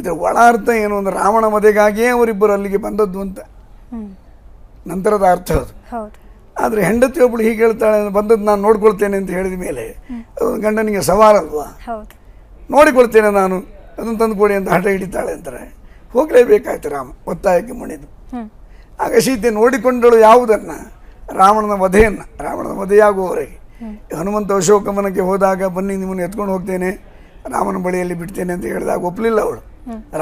ಇದರ ಒಳ ಅರ್ಥ ಏನು ಅಂದರೆ ರಾವಣ ಮದುವೆಗಾಗಿಯೇ ಅವರಿಬ್ಬರು ಅಲ್ಲಿಗೆ ಬಂದದ್ದು ಅಂತ ನಂತರದ ಅರ್ಥ ಅದು ಆದರೆ ಹೆಂಡತಿ ಒಬ್ಬಳು ಹೀಗೆ ಹೇಳ್ತಾಳೆ ಬಂದದ್ದು ನಾನು ನೋಡ್ಕೊಳ್ತೇನೆ ಅಂತ ಹೇಳಿದ ಮೇಲೆ ಗಂಡನಿಗೆ ಸವಾಲಲ್ವಾ ನೋಡಿಕೊಳ್ತೇನೆ ನಾನು ಅದನ್ನು ತಂದು ಕೊಡಿ ಅಂತ ಹಠ ಹಿಡಿತಾಳೆ ಅಂತಾರೆ ಹೋಗಲೇಬೇಕಾಯ್ತು ರಾಮ ಒತ್ತಾಯಕ್ಕೆ ಮಣಿದು ಆಗ ಸೀತೆ ನೋಡಿಕೊಂಡಳು ಯಾವುದನ್ನು ರಾವಣನ ವಧೆಯನ್ನು ರಾವಣನ ವಧೆಯಾಗುವವರೆಗೆ ಹನುಮಂತ ಅಶೋಕಮನಕ್ಕೆ ಹೋದಾಗ ಬನ್ನಿ ನಿಮ್ಮನ್ನು ಎತ್ಕೊಂಡು ಹೋಗ್ತೇನೆ ರಾಮನ ಬಳಿಯಲ್ಲಿ ಬಿಡ್ತೇನೆ ಅಂತ ಹೇಳಿದಾಗ ಒಪ್ಪಲಿಲ್ಲ ಅವಳು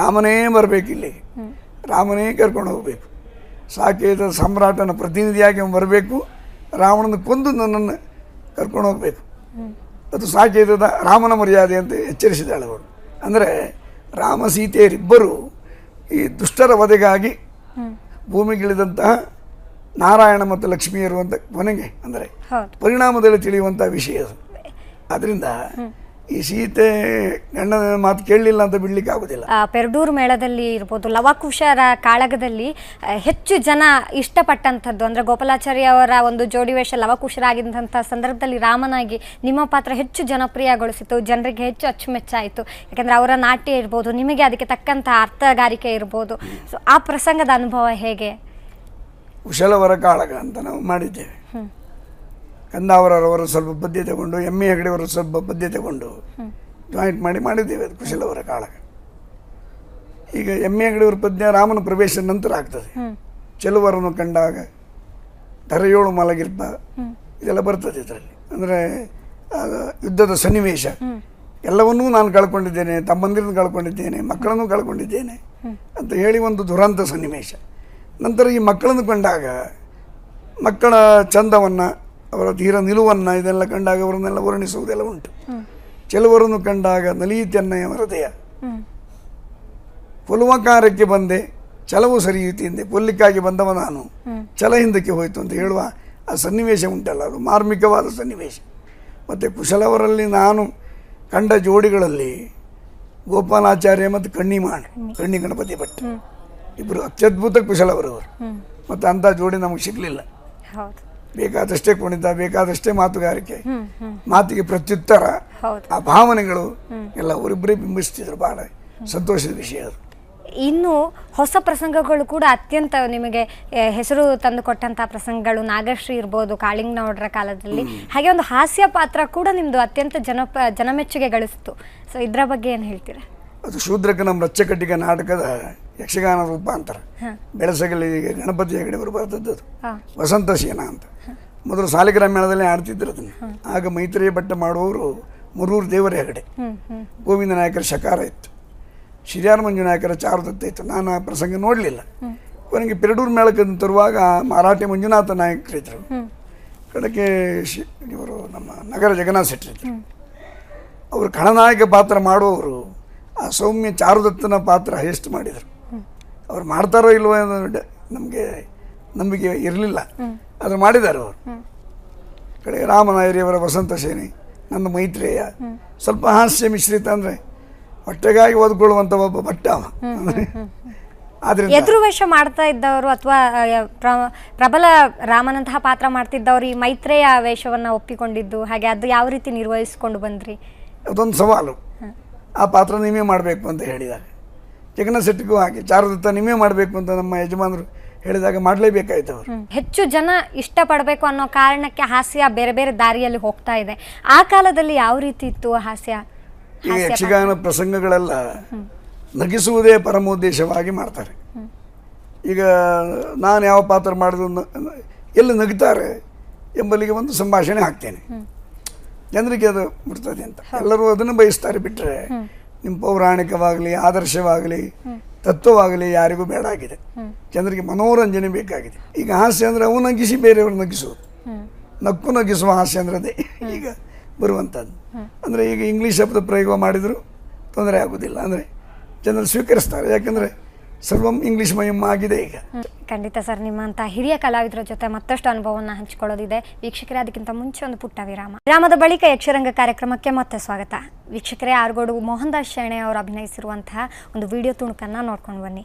ರಾಮನೇ ಬರಬೇಕು ಇಲ್ಲಿಗೆ ರಾಮನೇ ಕರ್ಕೊಂಡು ಹೋಗಬೇಕು ಸಾಕೇತ ಸಮ್ರಾಟನ ಪ್ರತಿನಿಧಿಯಾಗಿ ಬರಬೇಕು ರಾವಣನ ಕೊಂದು ನನ್ನನ್ನು ಕರ್ಕೊಂಡು ಹೋಗಬೇಕು ಅದು ಸಾಕೇತದ ರಾಮನ ಮರ್ಯಾದೆ ಅಂತ ಎಚ್ಚರಿಸಿದಾಳೆ ಅವಳು ಅಂದರೆ ರಾಮ ಸೀತೆಯರಿಬ್ಬರು ಈ ದುಷ್ಟರ ವಧೆಗಾಗಿ ಭೂಮಿಗಿಳಿದಂತಹ ನಾರಾಯಣ ಮತ್ತು ಲಕ್ಷ್ಮಿಯರುವಂಥ ಕೊನೆಗೆ ಅಂದರೆ ಪರಿಣಾಮದಲ್ಲಿ ತಿಳಿಯುವಂಥ ವಿಷಯ ಅದರಿಂದ ಈ ಸೀತೆ ಮಾತು ಕೇಳಲಿಲ್ಲ ಅಂತ ಬಿಡ್ಲಿಕ್ಕೆ ಆಗುದಿಲ್ಲ ಪೆರಡೂರು ಮೇಳದಲ್ಲಿ ಇರ್ಬೋದು ಲವಕುಶರ ಕಾಳಗದಲ್ಲಿ ಹೆಚ್ಚು ಜನ ಇಷ್ಟಪಟ್ಟಂಥದ್ದು ಅಂದ್ರೆ ಗೋಪಾಲಾಚಾರ್ಯ ಅವರ ಒಂದು ಜೋಡಿ ವೇಷ ಲವಕುಶರ ಆಗಿದ್ದಂತಹ ಸಂದರ್ಭದಲ್ಲಿ ರಾಮನಾಗಿ ನಿಮ್ಮ ಪಾತ್ರ ಹೆಚ್ಚು ಜನಪ್ರಿಯಗೊಳಿಸಿತು ಜನರಿಗೆ ಹೆಚ್ಚು ಅಚ್ಚುಮೆಚ್ಚಾಯಿತು ಯಾಕಂದ್ರೆ ಅವರ ನಾಟ್ಯ ಇರ್ಬೋದು ನಿಮಗೆ ಅದಕ್ಕೆ ತಕ್ಕಂತಹ ಅರ್ಥಗಾರಿಕೆ ಇರ್ಬೋದು ಸೊ ಆ ಪ್ರಸಂಗದ ಅನುಭವ ಹೇಗೆ ಕುಶಲವರ ಕಾಳಗ ಅಂತ ನಾವು ಮಾಡಿದ್ದೇವೆ ಕಂದಾವರವರು ಸ್ವಲ್ಪ ಪದ್ಯ ತಗೊಂಡು ಎಮ್ ಎ ಹೆಗಡೆಯವರು ಸ್ವಲ್ಪ ಪದ್ಯ ತಗೊಂಡು ಜಾಯಿಂಟ್ ಮಾಡಿ ಮಾಡಿದ್ದೇವೆ ಅದು ಕುಶಲವರ ಕಾಳಗ ಈಗ ಎಮ್ ಎ ಪದ್ಯ ರಾಮನ ಪ್ರವೇಶ ನಂತರ ಆಗ್ತದೆ ಚೆಲುವರನ್ನು ಕಂಡಾಗ ಧರೆಯೋಳು ಮಲಗಿರ್ಪ ಇದೆಲ್ಲ ಬರ್ತದೆ ಇದರಲ್ಲಿ ಅಂದರೆ ಯುದ್ಧದ ಸನ್ನಿವೇಶ ಎಲ್ಲವನ್ನೂ ನಾನು ಕಳ್ಕೊಂಡಿದ್ದೇನೆ ತಮ್ಮಂದಿರನ್ನು ಕಳ್ಕೊಂಡಿದ್ದೇನೆ ಮಕ್ಕಳನ್ನು ಕಳ್ಕೊಂಡಿದ್ದೇನೆ ಅಂತ ಹೇಳಿ ಒಂದು ದುರಂತ ಸನ್ನಿವೇಶ ನಂತರ ಈ ಮಕ್ಕಳನ್ನು ಕಂಡಾಗ ಮಕ್ಕಳ ಚಂದವನ್ನು ಅವರ ತೀರ ನಿಲುವನ್ನು ಇದೆಲ್ಲ ಕಂಡಾಗ ಅವರನ್ನೆಲ್ಲ ವರ್ಣಿಸುವುದೆಲ್ಲ ಉಂಟು ಕೆಲವರನ್ನು ಕಂಡಾಗ ನಲಿಯಿತೆನ್ನಯ್ಯವರ ಹೃದಯ ಪೊಲುವಕಾರಕ್ಕೆ ಬಂದೆ ಛಲವು ಎಂದೆ ಪೊಲ್ಲಿಕ್ಕಾಗಿ ಬಂದವ ನಾನು ಛಲ ಹಿಂದಕ್ಕೆ ಹೋಯಿತು ಅಂತ ಹೇಳುವ ಆ ಸನ್ನಿವೇಶ ಉಂಟಲ್ಲ ಅದು ಮಾರ್ಮಿಕವಾದ ಸನ್ನಿವೇಶ ಮತ್ತು ಕುಶಲವರಲ್ಲಿ ನಾನು ಕಂಡ ಜೋಡಿಗಳಲ್ಲಿ ಗೋಪಾಲಾಚಾರ್ಯ ಮತ್ತು ಕಣ್ಣಿಮಾಣ ಕಣ್ಣಿ ಗಣಪತಿ ಭಟ್ ಇಬ್ಬರು ಅತ್ಯದ್ಭುತ ಕುಶಲವರವರು ಮತ್ತು ಅಂಥ ಜೋಡಿ ನಮಗೆ ಸಿಗಲಿಲ್ಲ ಬೇಕಾದಷ್ಟೇ ಕುಣಿತ ಬೇಕಾದಷ್ಟೇ ಮಾತುಗಾರಿಕೆ ಮಾತಿಗೆ ಪ್ರತ್ಯುತ್ತರ ಆ ಭಾವನೆಗಳು ಎಲ್ಲ ಅವರಿಬ್ಬರೇ ಬಿಂಬಿಸ್ತಿದ್ರು ಬಹಳ ಸಂತೋಷದ ವಿಷಯ ಅದು ಇನ್ನು ಹೊಸ ಪ್ರಸಂಗಗಳು ಕೂಡ ಅತ್ಯಂತ ನಿಮಗೆ ಹೆಸರು ತಂದು ಕೊಟ್ಟಂತ ಪ್ರಸಂಗಗಳು ನಾಗಶ್ರೀ ಇರ್ಬೋದು ನೋಡ್ರ ಕಾಲದಲ್ಲಿ ಹಾಗೆ ಒಂದು ಹಾಸ್ಯ ಪಾತ್ರ ಕೂಡ ನಿಮ್ದು ಅತ್ಯಂತ ಜನಪ ಜನಮೆಚ್ಚುಗೆ ಗಳಿಸಿತು ಸೊ ಇದ್ರ ಬಗ್ಗೆ ಏನು ಹೇಳ್ತೀರಾ ಅದು ನಮ್ಮ ರಚ್ಚಕಟ್ಟಿಗೆ ನಾಟಕದ ಯಕ್ಷಗಾನ ರೂಪ ಅಂತಾರೆ ಬೆಳಸಗಲಿ ಗಣಪತಿ ಹೆಗಡೆವರು ಬರ್ತದ್ದು ವಸಂತ ಸೇನ ಅಂತ ಮೊದಲು ಸಾಲಿಗ್ರಾಮ ಮೇಳದಲ್ಲಿ ಆಡ್ತಿದ್ರು ಅದನ್ನು ಆಗ ಮೈತ್ರಿಯ ಬಟ್ಟ ಮಾಡುವವರು ಮುರೂರು ದೇವರ ಹೆಗಡೆ ಗೋವಿಂದ ನಾಯಕರ ಶಕಾರ ಇತ್ತು ಶಿಜಾನ ಮಂಜುನಾಯಕರ ಚಾರುದತ್ತ ಇತ್ತು ನಾನು ಆ ಪ್ರಸಂಗ ನೋಡಲಿಲ್ಲ ಕೊನೆಗೆ ಪೆರಡೂರು ಮೇಳಕ್ಕೆ ತರುವಾಗ ಮರಾಠಿ ಮಂಜುನಾಥ ನಾಯಕರಿದ್ದರು ಕಡೆಗೆ ಶಿ ಇವರು ನಮ್ಮ ನಗರ ಜಗನ್ನಾಥ ಶೆಟ್ಟರಿದ್ದರು ಅವರು ಖಳನಾಯಕ ಪಾತ್ರ ಮಾಡುವವರು ಆ ಸೌಮ್ಯ ಚಾರುದತ್ತನ ಪಾತ್ರ ಎಷ್ಟು ಮಾಡಿದರು ಅವ್ರು ಮಾಡ್ತಾರೋ ಇಲ್ವೋ ಅನ್ನೋ ನಮಗೆ ನಂಬಿಕೆ ಇರಲಿಲ್ಲ ಆದರೆ ಮಾಡಿದ್ದಾರೆ ಅವರು ಕಡೆ ರಾಮನಾಯರಿಯವರ ವಸಂತ ಸೇನೆ ನನ್ನ ಮೈತ್ರೇಯ ಸ್ವಲ್ಪ ಹಾಸ್ಯ ಮಿಶ್ರಿತ ಅಂದರೆ ಹೊಟ್ಟೆಗಾಗಿ ಓದ್ಕೊಳ್ಳುವಂಥ ಒಬ್ಬ ಭಟ್ಟ ಎದುರು ವೇಷ ಮಾಡ್ತಾ ಇದ್ದವರು ಅಥವಾ ಪ್ರಬಲ ರಾಮನಂತಹ ಪಾತ್ರ ಮಾಡ್ತಿದ್ದವರು ಈ ಮೈತ್ರೇಯ ವೇಷವನ್ನು ಒಪ್ಪಿಕೊಂಡಿದ್ದು ಹಾಗೆ ಅದು ಯಾವ ರೀತಿ ನಿರ್ವಹಿಸಿಕೊಂಡು ಬಂದ್ರಿ ಅದೊಂದು ಸವಾಲು ಆ ಪಾತ್ರ ನೀವೇ ಮಾಡಬೇಕು ಅಂತ ಹೇಳಿದಾಗ ಜಗನ್ನ ಶೆಟ್ಟಿಗೂ ಹಾಗೆ ಚಾರದತ್ತ ನೀವೇ ಮಾಡಬೇಕು ಅಂತ ನಮ್ಮ ಯಜಮಾನರು ಹೇಳಿದಾಗ ಮಾಡಲೇಬೇಕಾಯ್ತು ಅವರು ಹೆಚ್ಚು ಜನ ಇಷ್ಟಪಡಬೇಕು ಅನ್ನೋ ಕಾರಣಕ್ಕೆ ಹಾಸ್ಯ ಬೇರೆ ಬೇರೆ ದಾರಿಯಲ್ಲಿ ಹೋಗ್ತಾ ಇದೆ ಆ ಕಾಲದಲ್ಲಿ ಯಾವ ರೀತಿ ಇತ್ತು ಹಾಸ್ಯ ಈ ಯಕ್ಷಗಾನ ಪ್ರಸಂಗಗಳೆಲ್ಲ ನಗಿಸುವುದೇ ಪರಮೋದ್ದೇಶವಾಗಿ ಮಾಡ್ತಾರೆ ಈಗ ನಾನು ಯಾವ ಪಾತ್ರ ಮಾಡಿದ್ರು ಎಲ್ಲಿ ನಗಿತಾರೆ ಎಂಬಲ್ಲಿಗೆ ಒಂದು ಸಂಭಾಷಣೆ ಹಾಕ್ತೇನೆ ಜನರಿಗೆ ಅದು ಬಿಡ್ತದೆ ಅಂತ ಎಲ್ಲರೂ ಅದನ್ನು ಬಯಸ್ತಾರೆ ಬಿಟ್ಟರೆ ನಿಮ್ಮ ಪೌರಾಣಿಕವಾಗಲಿ ಆದರ್ಶವಾಗಲಿ ತತ್ವವಾಗಲಿ ಯಾರಿಗೂ ಬೇಡ ಆಗಿದೆ ಜನರಿಗೆ ಮನೋರಂಜನೆ ಬೇಕಾಗಿದೆ ಈಗ ಹಾಸ್ಯ ಅಂದರೆ ಅವು ನಗಿಸಿ ಬೇರೆಯವ್ರು ನಗ್ಗಿಸುವುದು ನಕ್ಕು ನಗಿಸುವ ಹಾಸ್ಯ ಅಂದ್ರೆ ಅದೇ ಈಗ ಬರುವಂಥದ್ದು ಅಂದರೆ ಈಗ ಇಂಗ್ಲೀಷ್ ಶಬ್ದ ಪ್ರಯೋಗ ಮಾಡಿದರೂ ತೊಂದರೆ ಆಗೋದಿಲ್ಲ ಅಂದರೆ ಜನರು ಸ್ವೀಕರಿಸ್ತಾರೆ ಯಾಕೆಂದರೆ ಸರ್ವಂ ಇಂಗ್ಲಿಷ್ ಆಗಿದೆ ಈಗ ಖಂಡಿತ ಸರ್ ನಿಮ್ಮಂತ ಹಿರಿಯ ಕಲಾವಿದರ ಜೊತೆ ಮತ್ತಷ್ಟು ಅನುಭವವನ್ನು ಹಂಚಿಕೊಳ್ಳೋದಿದೆ ವೀಕ್ಷಕರೇ ಅದಕ್ಕಿಂತ ಮುಂಚೆ ಒಂದು ಪುಟ್ಟ ವಿರಾಮ ವಿರಾಮದ ಬಳಿಕ ಯಕ್ಷರಂಗ ಕಾರ್ಯಕ್ರಮಕ್ಕೆ ಮತ್ತೆ ಸ್ವಾಗತ ವೀಕ್ಷಕರೇ ಆರ್ಗೋಡು ಮೋಹನ್ ದಾಸ್ ಶೆಣೆ ಅವರು ಅಭಿನಯಿಸಿರುವಂತಹ ಒಂದು ವಿಡಿಯೋ ತುಣುಕನ್ನ ನೋಡ್ಕೊಂಡು ಬನ್ನಿ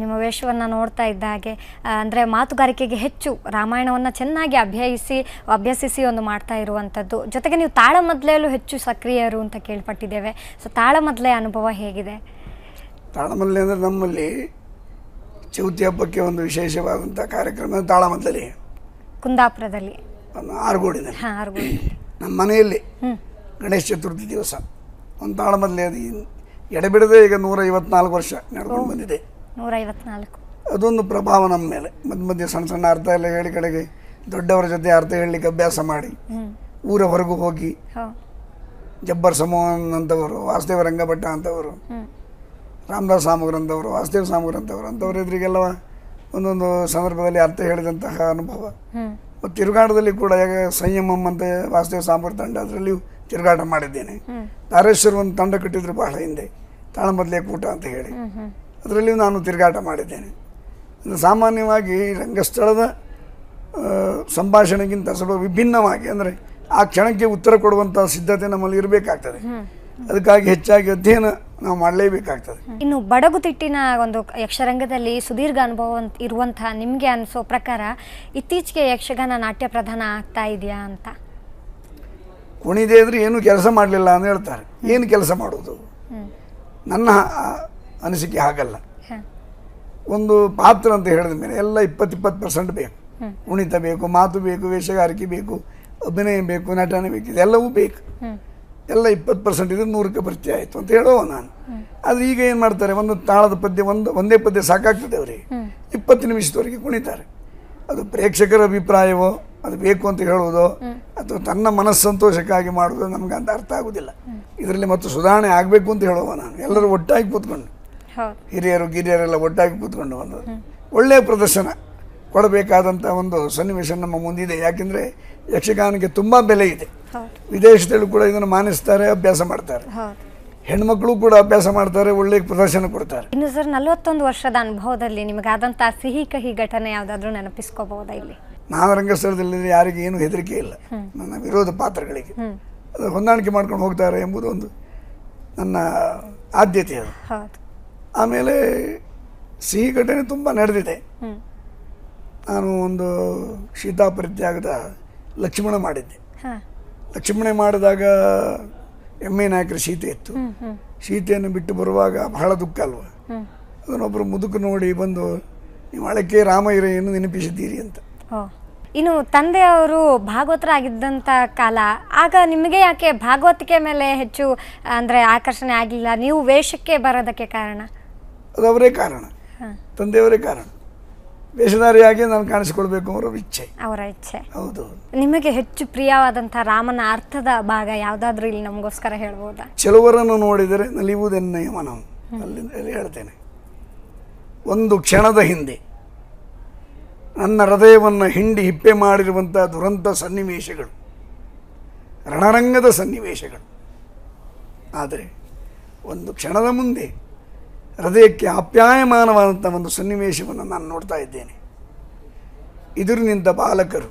ನಿಮ್ಮ ವೇಷವನ್ನು ನೋಡ್ತಾ ಇದ್ದ ಹಾಗೆ ಅಂದರೆ ಮಾತುಗಾರಿಕೆಗೆ ಹೆಚ್ಚು ರಾಮಾಯಣವನ್ನು ಚೆನ್ನಾಗಿ ಅಭ್ಯಯಿಸಿ ಅಭ್ಯಸಿಸಿ ಒಂದು ಮಾಡ್ತಾ ಇರುವಂಥದ್ದು ಜೊತೆಗೆ ನೀವು ತಾಳಮದ್ಲೆಯಲ್ಲೂ ಹೆಚ್ಚು ಸಕ್ರಿಯರು ಅಂತ ಕೇಳ್ಪಟ್ಟಿದ್ದೇವೆ ಸೊ ತಾಳಮದ್ಲೆಯ ಅನುಭವ ಹೇಗಿದೆ ತಾಳಮದ್ಲೆ ಅಂದರೆ ನಮ್ಮಲ್ಲಿ ಚೌತಿ ಹಬ್ಬಕ್ಕೆ ಒಂದು ವಿಶೇಷವಾದಂಥ ಕಾರ್ಯಕ್ರಮ ತಾಳಮದ್ದಲ್ಲಿ ಕುಂದಾಪುರದಲ್ಲಿ ಆರ್ಗೋಡಿನಲ್ಲಿ ನಮ್ಮ ಮನೆಯಲ್ಲಿ ಗಣೇಶ ಚತುರ್ಥಿ ದಿವಸ ಒಂದು ತಾಳಮದ್ಲೆ ಅದು ಎಡೆಬಿಡದೆ ಈಗ ನೂರ ಐವತ್ನಾಲ್ಕು ವರ್ಷ ನಡ್ಕೊಂಡು ಬಂದಿದೆ ಅದೊಂದು ಪ್ರಭಾವ ನಮ್ಮ ಮೇಲೆ ಮಧ್ಯ ಮಧ್ಯೆ ಸಣ್ಣ ಸಣ್ಣ ಅರ್ಥ ಎಲ್ಲ ಹೇಳಿ ಕಡೆಗೆ ದೊಡ್ಡವರ ಜೊತೆ ಅರ್ಥ ಹೇಳಲಿಕ್ಕೆ ಅಭ್ಯಾಸ ಮಾಡಿ ಊರ ಹೊರಗೂ ಹೋಗಿ ಜಬ್ಬರ್ ಸಮೋಹನ್ ಅಂತವರು ವಾಸುದೇವ ರಂಗಭಟ್ಟ ಅಂತವರು ರಾಮದಾಸ್ ಸಾಮಗ್ರ ಅಂತವರು ವಾಸುದೇವ ಸಾಮಗ್ರ ಅಂತವರು ಇದ್ರಿಗೆಲ್ಲವಾ ಎದುರಿಗೆಲ್ಲ ಒಂದೊಂದು ಸಂದರ್ಭದಲ್ಲಿ ಅರ್ಥ ಹೇಳಿದಂತಹ ಅನುಭವ ಮತ್ತು ತಿರುಗಾಟದಲ್ಲಿ ಕೂಡ ಈಗ ಸಂಯಮಂ ಅಂತ ವಾಸುದೇವ ಸಾಮಗ್ರ ತಂಡ ಅದರಲ್ಲಿಯೂ ತಿರುಗಾಟ ಮಾಡಿದ್ದೇನೆ ತಾರೇಶ್ವರ ಒಂದು ತಂಡ ಕಟ್ಟಿದ್ರು ಬಹಳ ಹಿಂದೆ ತಾಳಮದ್ಲೆ ಕೂಟ ಅಂತ ಹೇಳಿ ಅದರಲ್ಲಿ ನಾನು ತಿರುಗಾಟ ಮಾಡಿದ್ದೇನೆ ಸಾಮಾನ್ಯವಾಗಿ ರಂಗಸ್ಥಳದ ಸಂಭಾಷಣೆಗಿಂತ ಸ್ವಲ್ಪ ವಿಭಿನ್ನವಾಗಿ ಅಂದರೆ ಆ ಕ್ಷಣಕ್ಕೆ ಉತ್ತರ ಕೊಡುವಂಥ ಸಿದ್ಧತೆ ನಮ್ಮಲ್ಲಿ ಇರಬೇಕಾಗ್ತದೆ ಅದಕ್ಕಾಗಿ ಹೆಚ್ಚಾಗಿ ಅಧ್ಯಯನ ನಾವು ಮಾಡಲೇಬೇಕಾಗ್ತದೆ ಇನ್ನು ಬಡಗುತಿಟ್ಟಿನ ಒಂದು ಯಕ್ಷರಂಗದಲ್ಲಿ ಸುದೀರ್ಘ ಅನುಭವ ಇರುವಂತಹ ನಿಮಗೆ ಅನಿಸೋ ಪ್ರಕಾರ ಇತ್ತೀಚೆಗೆ ಯಕ್ಷಗಾನ ನಾಟ್ಯ ಪ್ರಧಾನ ಆಗ್ತಾ ಇದೆಯಾ ಅಂತ ಕುಣಿದೆ ಏನು ಕೆಲಸ ಮಾಡಲಿಲ್ಲ ಅಂತ ಹೇಳ್ತಾರೆ ಏನು ಕೆಲಸ ಮಾಡುವುದು ನನ್ನ ಅನಿಸಿಕೆ ಆಗಲ್ಲ ಒಂದು ಪಾತ್ರ ಅಂತ ಹೇಳಿದ ಮೇಲೆ ಎಲ್ಲ ಇಪ್ಪತ್ತು ಪರ್ಸೆಂಟ್ ಬೇಕು ಕುಣಿತ ಬೇಕು ಮಾತು ಬೇಕು ವೇಷಗಾರಿಕೆ ಬೇಕು ಅಭಿನಯ ಬೇಕು ನಟನೆ ಬೇಕು ಇದೆಲ್ಲವೂ ಬೇಕು ಎಲ್ಲ ಇಪ್ಪತ್ತು ಪರ್ಸೆಂಟ್ ಇದ್ರೆ ನೂರಕ್ಕೆ ಪರಿಚಯ ಆಯಿತು ಅಂತ ಹೇಳುವ ನಾನು ಆದರೆ ಈಗ ಏನು ಮಾಡ್ತಾರೆ ಒಂದು ತಾಳದ ಪದ್ಯ ಒಂದು ಒಂದೇ ಪದ್ಯ ಸಾಕಾಗ್ತದೆ ಅವರಿಗೆ ಇಪ್ಪತ್ತು ನಿಮಿಷದವರೆಗೆ ಕುಣಿತಾರೆ ಅದು ಪ್ರೇಕ್ಷಕರ ಅಭಿಪ್ರಾಯವೋ ಅದು ಬೇಕು ಅಂತ ಹೇಳುವುದೋ ಅಥವಾ ತನ್ನ ಮನಸ್ಸಂತೋಷಕ್ಕಾಗಿ ಮಾಡುವುದು ನಮ್ಗೆ ಅಂತ ಅರ್ಥ ಆಗುದಿಲ್ಲ ಇದರಲ್ಲಿ ಮತ್ತು ಸುಧಾರಣೆ ಆಗಬೇಕು ಅಂತ ಹೇಳುವ ನಾನು ಎಲ್ಲರೂ ಒಟ್ಟಾಗಿ ಕೂತ್ಕೊಂಡು ಹಿರಿಯರು ಗಿರಿಯರೆಲ್ಲ ಒಟ್ಟಾಗಿ ಕೂತ್ಕೊಂಡು ಬಂದದ್ದು ಒಳ್ಳೆಯ ಪ್ರದರ್ಶನ ಕೊಡಬೇಕಾದಂಥ ಒಂದು ಸನ್ನಿವೇಶ ನಮ್ಮ ಮುಂದಿದೆ ಯಾಕೆಂದ್ರೆ ಯಕ್ಷಗಾನಕ್ಕೆ ತುಂಬಾ ಬೆಲೆ ಇದೆ ವಿದೇಶದಲ್ಲೂ ಕೂಡ ಇದನ್ನು ಮಾನಿಸ್ತಾರೆ ಅಭ್ಯಾಸ ಮಾಡ್ತಾರೆ ಹೆಣ್ಮಕ್ಳು ಕೂಡ ಅಭ್ಯಾಸ ಮಾಡ್ತಾರೆ ಒಳ್ಳೆ ಪ್ರದರ್ಶನ ಕೊಡ್ತಾರೆ ಇನ್ನು ಸರ್ ನಲವತ್ತೊಂದು ವರ್ಷದ ಅನುಭವದಲ್ಲಿ ನಿಮಗಾದಂಥ ಸಿಹಿ ಕಹಿ ಘಟನೆ ಯಾವುದಾದ್ರೂ ನೆನಪಿಸ್ಕೋಬಹುದಾ ಇಲ್ಲಿ ನಾನು ರಂಗಸ್ಥಳದಲ್ಲಿ ಯಾರಿಗೆ ಏನು ಹೆದರಿಕೆ ಇಲ್ಲ ನನ್ನ ವಿರೋಧ ಪಾತ್ರಗಳಿಗೆ ಅದು ಹೊಂದಾಣಿಕೆ ಮಾಡ್ಕೊಂಡು ಹೋಗ್ತಾರೆ ಎಂಬುದು ಒಂದು ನನ್ನ ಆದ್ಯತೆ ಅದು ಆಮೇಲೆ ಸಿಹಿ ಘಟನೆ ತುಂಬ ನಡೆದಿದೆ ನಾನು ಒಂದು ಪರಿತ್ಯಾಗದ ಲಕ್ಷ್ಮಣ ಮಾಡಿದ್ದೆ ಲಕ್ಷ್ಮಣ ಮಾಡಿದಾಗ ಎಮ್ಮೆ ನಾಯಕರ ಶೀತೆ ಇತ್ತು ಶೀತೆಯನ್ನು ಬಿಟ್ಟು ಬರುವಾಗ ಬಹಳ ದುಃಖ ಅಲ್ವ ಅದನ್ನೊಬ್ರು ಮುದುಕು ನೋಡಿ ಬಂದು ನೀವು ರಾಮ ಇರೆಯನ್ನು ನೆನಪಿಸಿದ್ದೀರಿ ಅಂತ ಇನ್ನು ತಂದೆಯವರು ಭಾಗವತರ ಆಗಿದ್ದಂಥ ಕಾಲ ಆಗ ನಿಮಗೆ ಯಾಕೆ ಭಾಗವತಿಕೆ ಮೇಲೆ ಹೆಚ್ಚು ಅಂದರೆ ಆಕರ್ಷಣೆ ಆಗಲಿಲ್ಲ ನೀವು ವೇಷಕ್ಕೆ ಬರೋದಕ್ಕೆ ಕಾರಣ ಅದವರೇ ಕಾರಣ ತಂದೆಯವರೇ ಕಾರಣ ವೇಷಧಾರಿಯಾಗಿ ನಾನು ಕಾಣಿಸಿಕೊಳ್ಬೇಕು ಅವರ ಇಚ್ಛೆ ಅವರ ಇಚ್ಛೆ ಹೌದು ನಿಮಗೆ ಹೆಚ್ಚು ಪ್ರಿಯವಾದಂತಹ ರಾಮನ ಅರ್ಥದ ಭಾಗ ಯಾವ್ದಾದ್ರು ಇಲ್ಲಿ ನಮಗೋಸ್ಕರ ಹೇಳ್ಬೋದಾ ಚೆಲುವರನ್ನು ನೋಡಿದರೆ ನಲಿಯುವುದೆನ್ನೆಯ ಮನವು ಅಲ್ಲಿ ಹೇಳ್ತೇನೆ ಒಂದು ಕ್ಷಣದ ಹಿಂದೆ ನನ್ನ ಹೃದಯವನ್ನು ಹಿಂಡಿ ಹಿಪ್ಪೆ ಮಾಡಿರುವಂತಹ ದುರಂತ ಸನ್ನಿವೇಶಗಳು ರಣರಂಗದ ಸನ್ನಿವೇಶಗಳು ಆದರೆ ಒಂದು ಕ್ಷಣದ ಮುಂದೆ ಹೃದಯಕ್ಕೆ ಆಪ್ಯಾಯಮಾನವಾದಂಥ ಒಂದು ಸನ್ನಿವೇಶವನ್ನು ನಾನು ನೋಡ್ತಾ ಇದ್ದೇನೆ ಇದರಿನಿಂದ ಬಾಲಕರು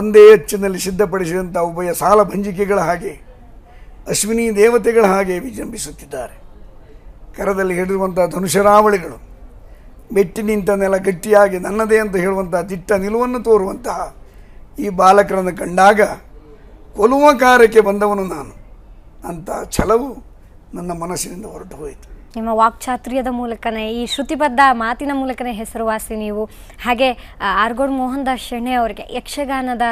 ಒಂದೇ ಹೆಚ್ಚಿನಲ್ಲಿ ಸಿದ್ಧಪಡಿಸಿದಂಥ ಉಭಯ ಸಾಲ ಭಂಜಿಕೆಗಳ ಹಾಗೆ ಅಶ್ವಿನಿ ದೇವತೆಗಳ ಹಾಗೆ ವಿಜೃಂಭಿಸುತ್ತಿದ್ದಾರೆ ಕರದಲ್ಲಿ ಹಿಡಿರುವಂಥ ಧನುಷರಾವಳಿಗಳು ಮೆಟ್ಟಿ ನಿಂತ ನೆಲ ಗಟ್ಟಿಯಾಗಿ ನನ್ನದೇ ಅಂತ ಹೇಳುವಂಥ ದಿಟ್ಟ ನಿಲುವನ್ನು ತೋರುವಂತಹ ಈ ಬಾಲಕರನ್ನು ಕಂಡಾಗ ಕೊಲುವ ಕಾರ್ಯಕ್ಕೆ ಬಂದವನು ನಾನು ಅಂತ ಛಲವು ನನ್ನ ಮನಸ್ಸಿನಿಂದ ಹೊರಟು ಹೋಯಿತು ನಿಮ್ಮ ವಾಕ್ಚಾತುರ್ಯದ ಮೂಲಕನೇ ಈ ಶ್ರುತಿಬದ್ಧ ಮಾತಿನ ಮೂಲಕನೇ ಹೆಸರುವಾಸಿ ನೀವು ಹಾಗೆ ಆರ್ಗೋಡ್ ದಾಸ್ ಶೆಣೆ ಅವರಿಗೆ ಯಕ್ಷಗಾನದ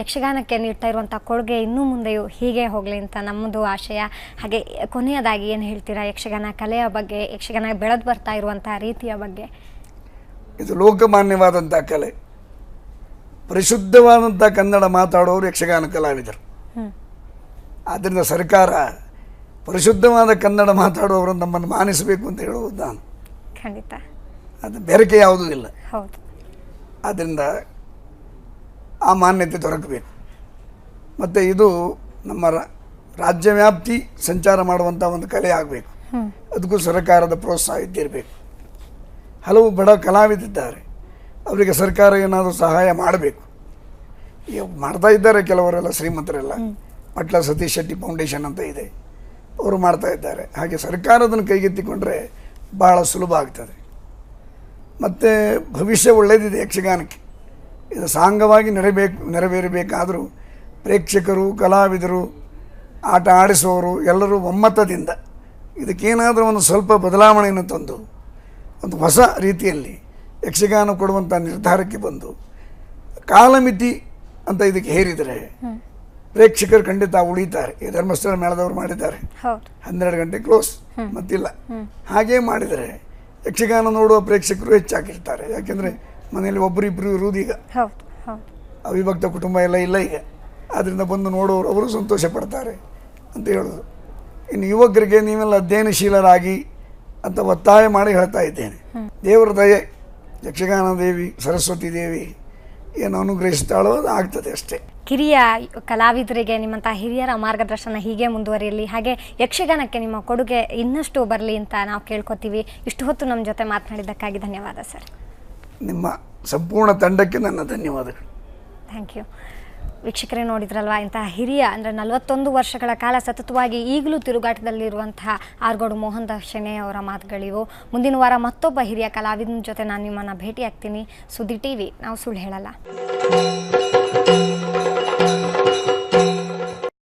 ಯಕ್ಷಗಾನಕ್ಕೆ ನೀಡ್ತಾ ಇರುವಂಥ ಕೊಡುಗೆ ಇನ್ನೂ ಮುಂದೆಯೂ ಹೀಗೆ ಹೋಗಲಿ ಅಂತ ನಮ್ಮದು ಆಶಯ ಹಾಗೆ ಕೊನೆಯದಾಗಿ ಏನು ಹೇಳ್ತೀರಾ ಯಕ್ಷಗಾನ ಕಲೆಯ ಬಗ್ಗೆ ಯಕ್ಷಗಾನ ಬೆಳೆದು ಬರ್ತಾ ಇರುವಂಥ ರೀತಿಯ ಬಗ್ಗೆ ಇದು ಲೋಕಮಾನ್ಯವಾದಂಥ ಕಲೆ ಪರಿಶುದ್ಧವಾದಂಥ ಕನ್ನಡ ಮಾತಾಡೋರು ಯಕ್ಷಗಾನ ಕಲಾವಿದರು ಆದ್ದರಿಂದ ಸರ್ಕಾರ ಪರಿಶುದ್ಧವಾದ ಕನ್ನಡ ಮಾತಾಡುವವರು ನಮ್ಮನ್ನು ಮಾನಿಸಬೇಕು ಅಂತ ಹೇಳುವುದು ನಾನು ಖಂಡಿತ ಅದು ಬೇರೆಕೆ ಯಾವುದೂ ಇಲ್ಲ ಹೌದು ಆದ್ದರಿಂದ ಆ ಮಾನ್ಯತೆ ದೊರಕಬೇಕು ಮತ್ತು ಇದು ನಮ್ಮ ರಾಜ್ಯ ವ್ಯಾಪ್ತಿ ಸಂಚಾರ ಮಾಡುವಂಥ ಒಂದು ಕಲೆ ಆಗಬೇಕು ಅದಕ್ಕೂ ಸರ್ಕಾರದ ಪ್ರೋತ್ಸಾಹ ಇದ್ದಿರಬೇಕು ಹಲವು ಬಡ ಕಲಾವಿದಿದ್ದಾರೆ ಅವರಿಗೆ ಸರ್ಕಾರ ಏನಾದರೂ ಸಹಾಯ ಮಾಡಬೇಕು ಮಾಡ್ತಾ ಇದ್ದಾರೆ ಕೆಲವರೆಲ್ಲ ಶ್ರೀಮಂತರೆಲ್ಲ ಪಟ್ಲ ಸತೀಶ್ ಶೆಟ್ಟಿ ಫೌಂಡೇಶನ್ ಅಂತ ಇದೆ ಅವರು ಮಾಡ್ತಾ ಇದ್ದಾರೆ ಹಾಗೆ ಸರ್ಕಾರ ಅದನ್ನು ಕೈಗೆತ್ತಿಕೊಂಡ್ರೆ ಬಹಳ ಸುಲಭ ಆಗ್ತದೆ ಮತ್ತು ಭವಿಷ್ಯ ಒಳ್ಳೆಯದಿದೆ ಯಕ್ಷಗಾನಕ್ಕೆ ಇದು ಸಾಂಗವಾಗಿ ನೆರಬೇಕು ನೆರವೇರಬೇಕಾದರೂ ಪ್ರೇಕ್ಷಕರು ಕಲಾವಿದರು ಆಟ ಆಡಿಸುವವರು ಎಲ್ಲರೂ ಒಮ್ಮತದಿಂದ ಇದಕ್ಕೇನಾದರೂ ಒಂದು ಸ್ವಲ್ಪ ಬದಲಾವಣೆಯನ್ನು ತಂದು ಒಂದು ಹೊಸ ರೀತಿಯಲ್ಲಿ ಯಕ್ಷಗಾನ ಕೊಡುವಂಥ ನಿರ್ಧಾರಕ್ಕೆ ಬಂದು ಕಾಲಮಿತಿ ಅಂತ ಇದಕ್ಕೆ ಹೇರಿದರೆ ಪ್ರೇಕ್ಷಕರು ಖಂಡಿತ ಉಳಿತಾರೆ ಈ ಧರ್ಮಸ್ಥಳ ಮೇಳದವರು ಮಾಡಿದ್ದಾರೆ ಹನ್ನೆರಡು ಗಂಟೆ ಕ್ಲೋಸ್ ಮತ್ತಿಲ್ಲ ಹಾಗೇ ಮಾಡಿದರೆ ಯಕ್ಷಗಾನ ನೋಡುವ ಪ್ರೇಕ್ಷಕರು ಹೆಚ್ಚಾಗಿರ್ತಾರೆ ಯಾಕೆಂದರೆ ಮನೆಯಲ್ಲಿ ಒಬ್ಬರಿಬ್ಬರು ಇರುವುದೀಗ ಅವಿಭಕ್ತ ಕುಟುಂಬ ಎಲ್ಲ ಇಲ್ಲ ಈಗ ಅದರಿಂದ ಬಂದು ನೋಡೋರು ಅವರು ಸಂತೋಷ ಪಡ್ತಾರೆ ಅಂತ ಹೇಳೋದು ಇನ್ನು ಯುವಕರಿಗೆ ನೀವೆಲ್ಲ ಅಧ್ಯಯನಶೀಲರಾಗಿ ಅಂತ ಒತ್ತಾಯ ಮಾಡಿ ಹೇಳ್ತಾ ಇದ್ದೇನೆ ದೇವರ ದಯೆ ಯಕ್ಷಗಾನ ದೇವಿ ಸರಸ್ವತಿ ದೇವಿ ಏನು ಅನುಗ್ರಹಿಸ್ತಾಳೋ ಆಗ್ತದೆ ಅಷ್ಟೇ ಕಿರಿಯ ಕಲಾವಿದರಿಗೆ ನಿಮ್ಮಂಥ ಹಿರಿಯರ ಮಾರ್ಗದರ್ಶನ ಹೀಗೆ ಮುಂದುವರಿಯಲಿ ಹಾಗೆ ಯಕ್ಷಗಾನಕ್ಕೆ ನಿಮ್ಮ ಕೊಡುಗೆ ಇನ್ನಷ್ಟು ಬರಲಿ ಅಂತ ನಾವು ಕೇಳ್ಕೊತೀವಿ ಇಷ್ಟು ಹೊತ್ತು ನಮ್ಮ ಜೊತೆ ಮಾತನಾಡಿದ್ದಕ್ಕಾಗಿ ಧನ್ಯವಾದ ಸರ್ ನಿಮ್ಮ ಸಂಪೂರ್ಣ ತಂಡಕ್ಕೆ ನನ್ನ ಧನ್ಯವಾದಗಳು ಥ್ಯಾಂಕ್ ಯು ವೀಕ್ಷಕರೇ ನೋಡಿದ್ರಲ್ವ ಇಂತಹ ಹಿರಿಯ ಅಂದರೆ ನಲವತ್ತೊಂದು ವರ್ಷಗಳ ಕಾಲ ಸತತವಾಗಿ ಈಗಲೂ ತಿರುಗಾಟದಲ್ಲಿರುವಂತಹ ಆರ್ಗೋಡು ಮೋಹನ್ ದರ್ಶನೆ ಅವರ ಮಾತುಗಳಿವು ಮುಂದಿನ ವಾರ ಮತ್ತೊಬ್ಬ ಹಿರಿಯ ಕಲಾವಿದನ ಜೊತೆ ನಾನು ನಿಮ್ಮನ್ನು ಭೇಟಿಯಾಗ್ತೀನಿ ಸುದ್ದಿ ಟಿ ನಾವು ಸುಳ್ಳು ಹೇಳಲ್ಲ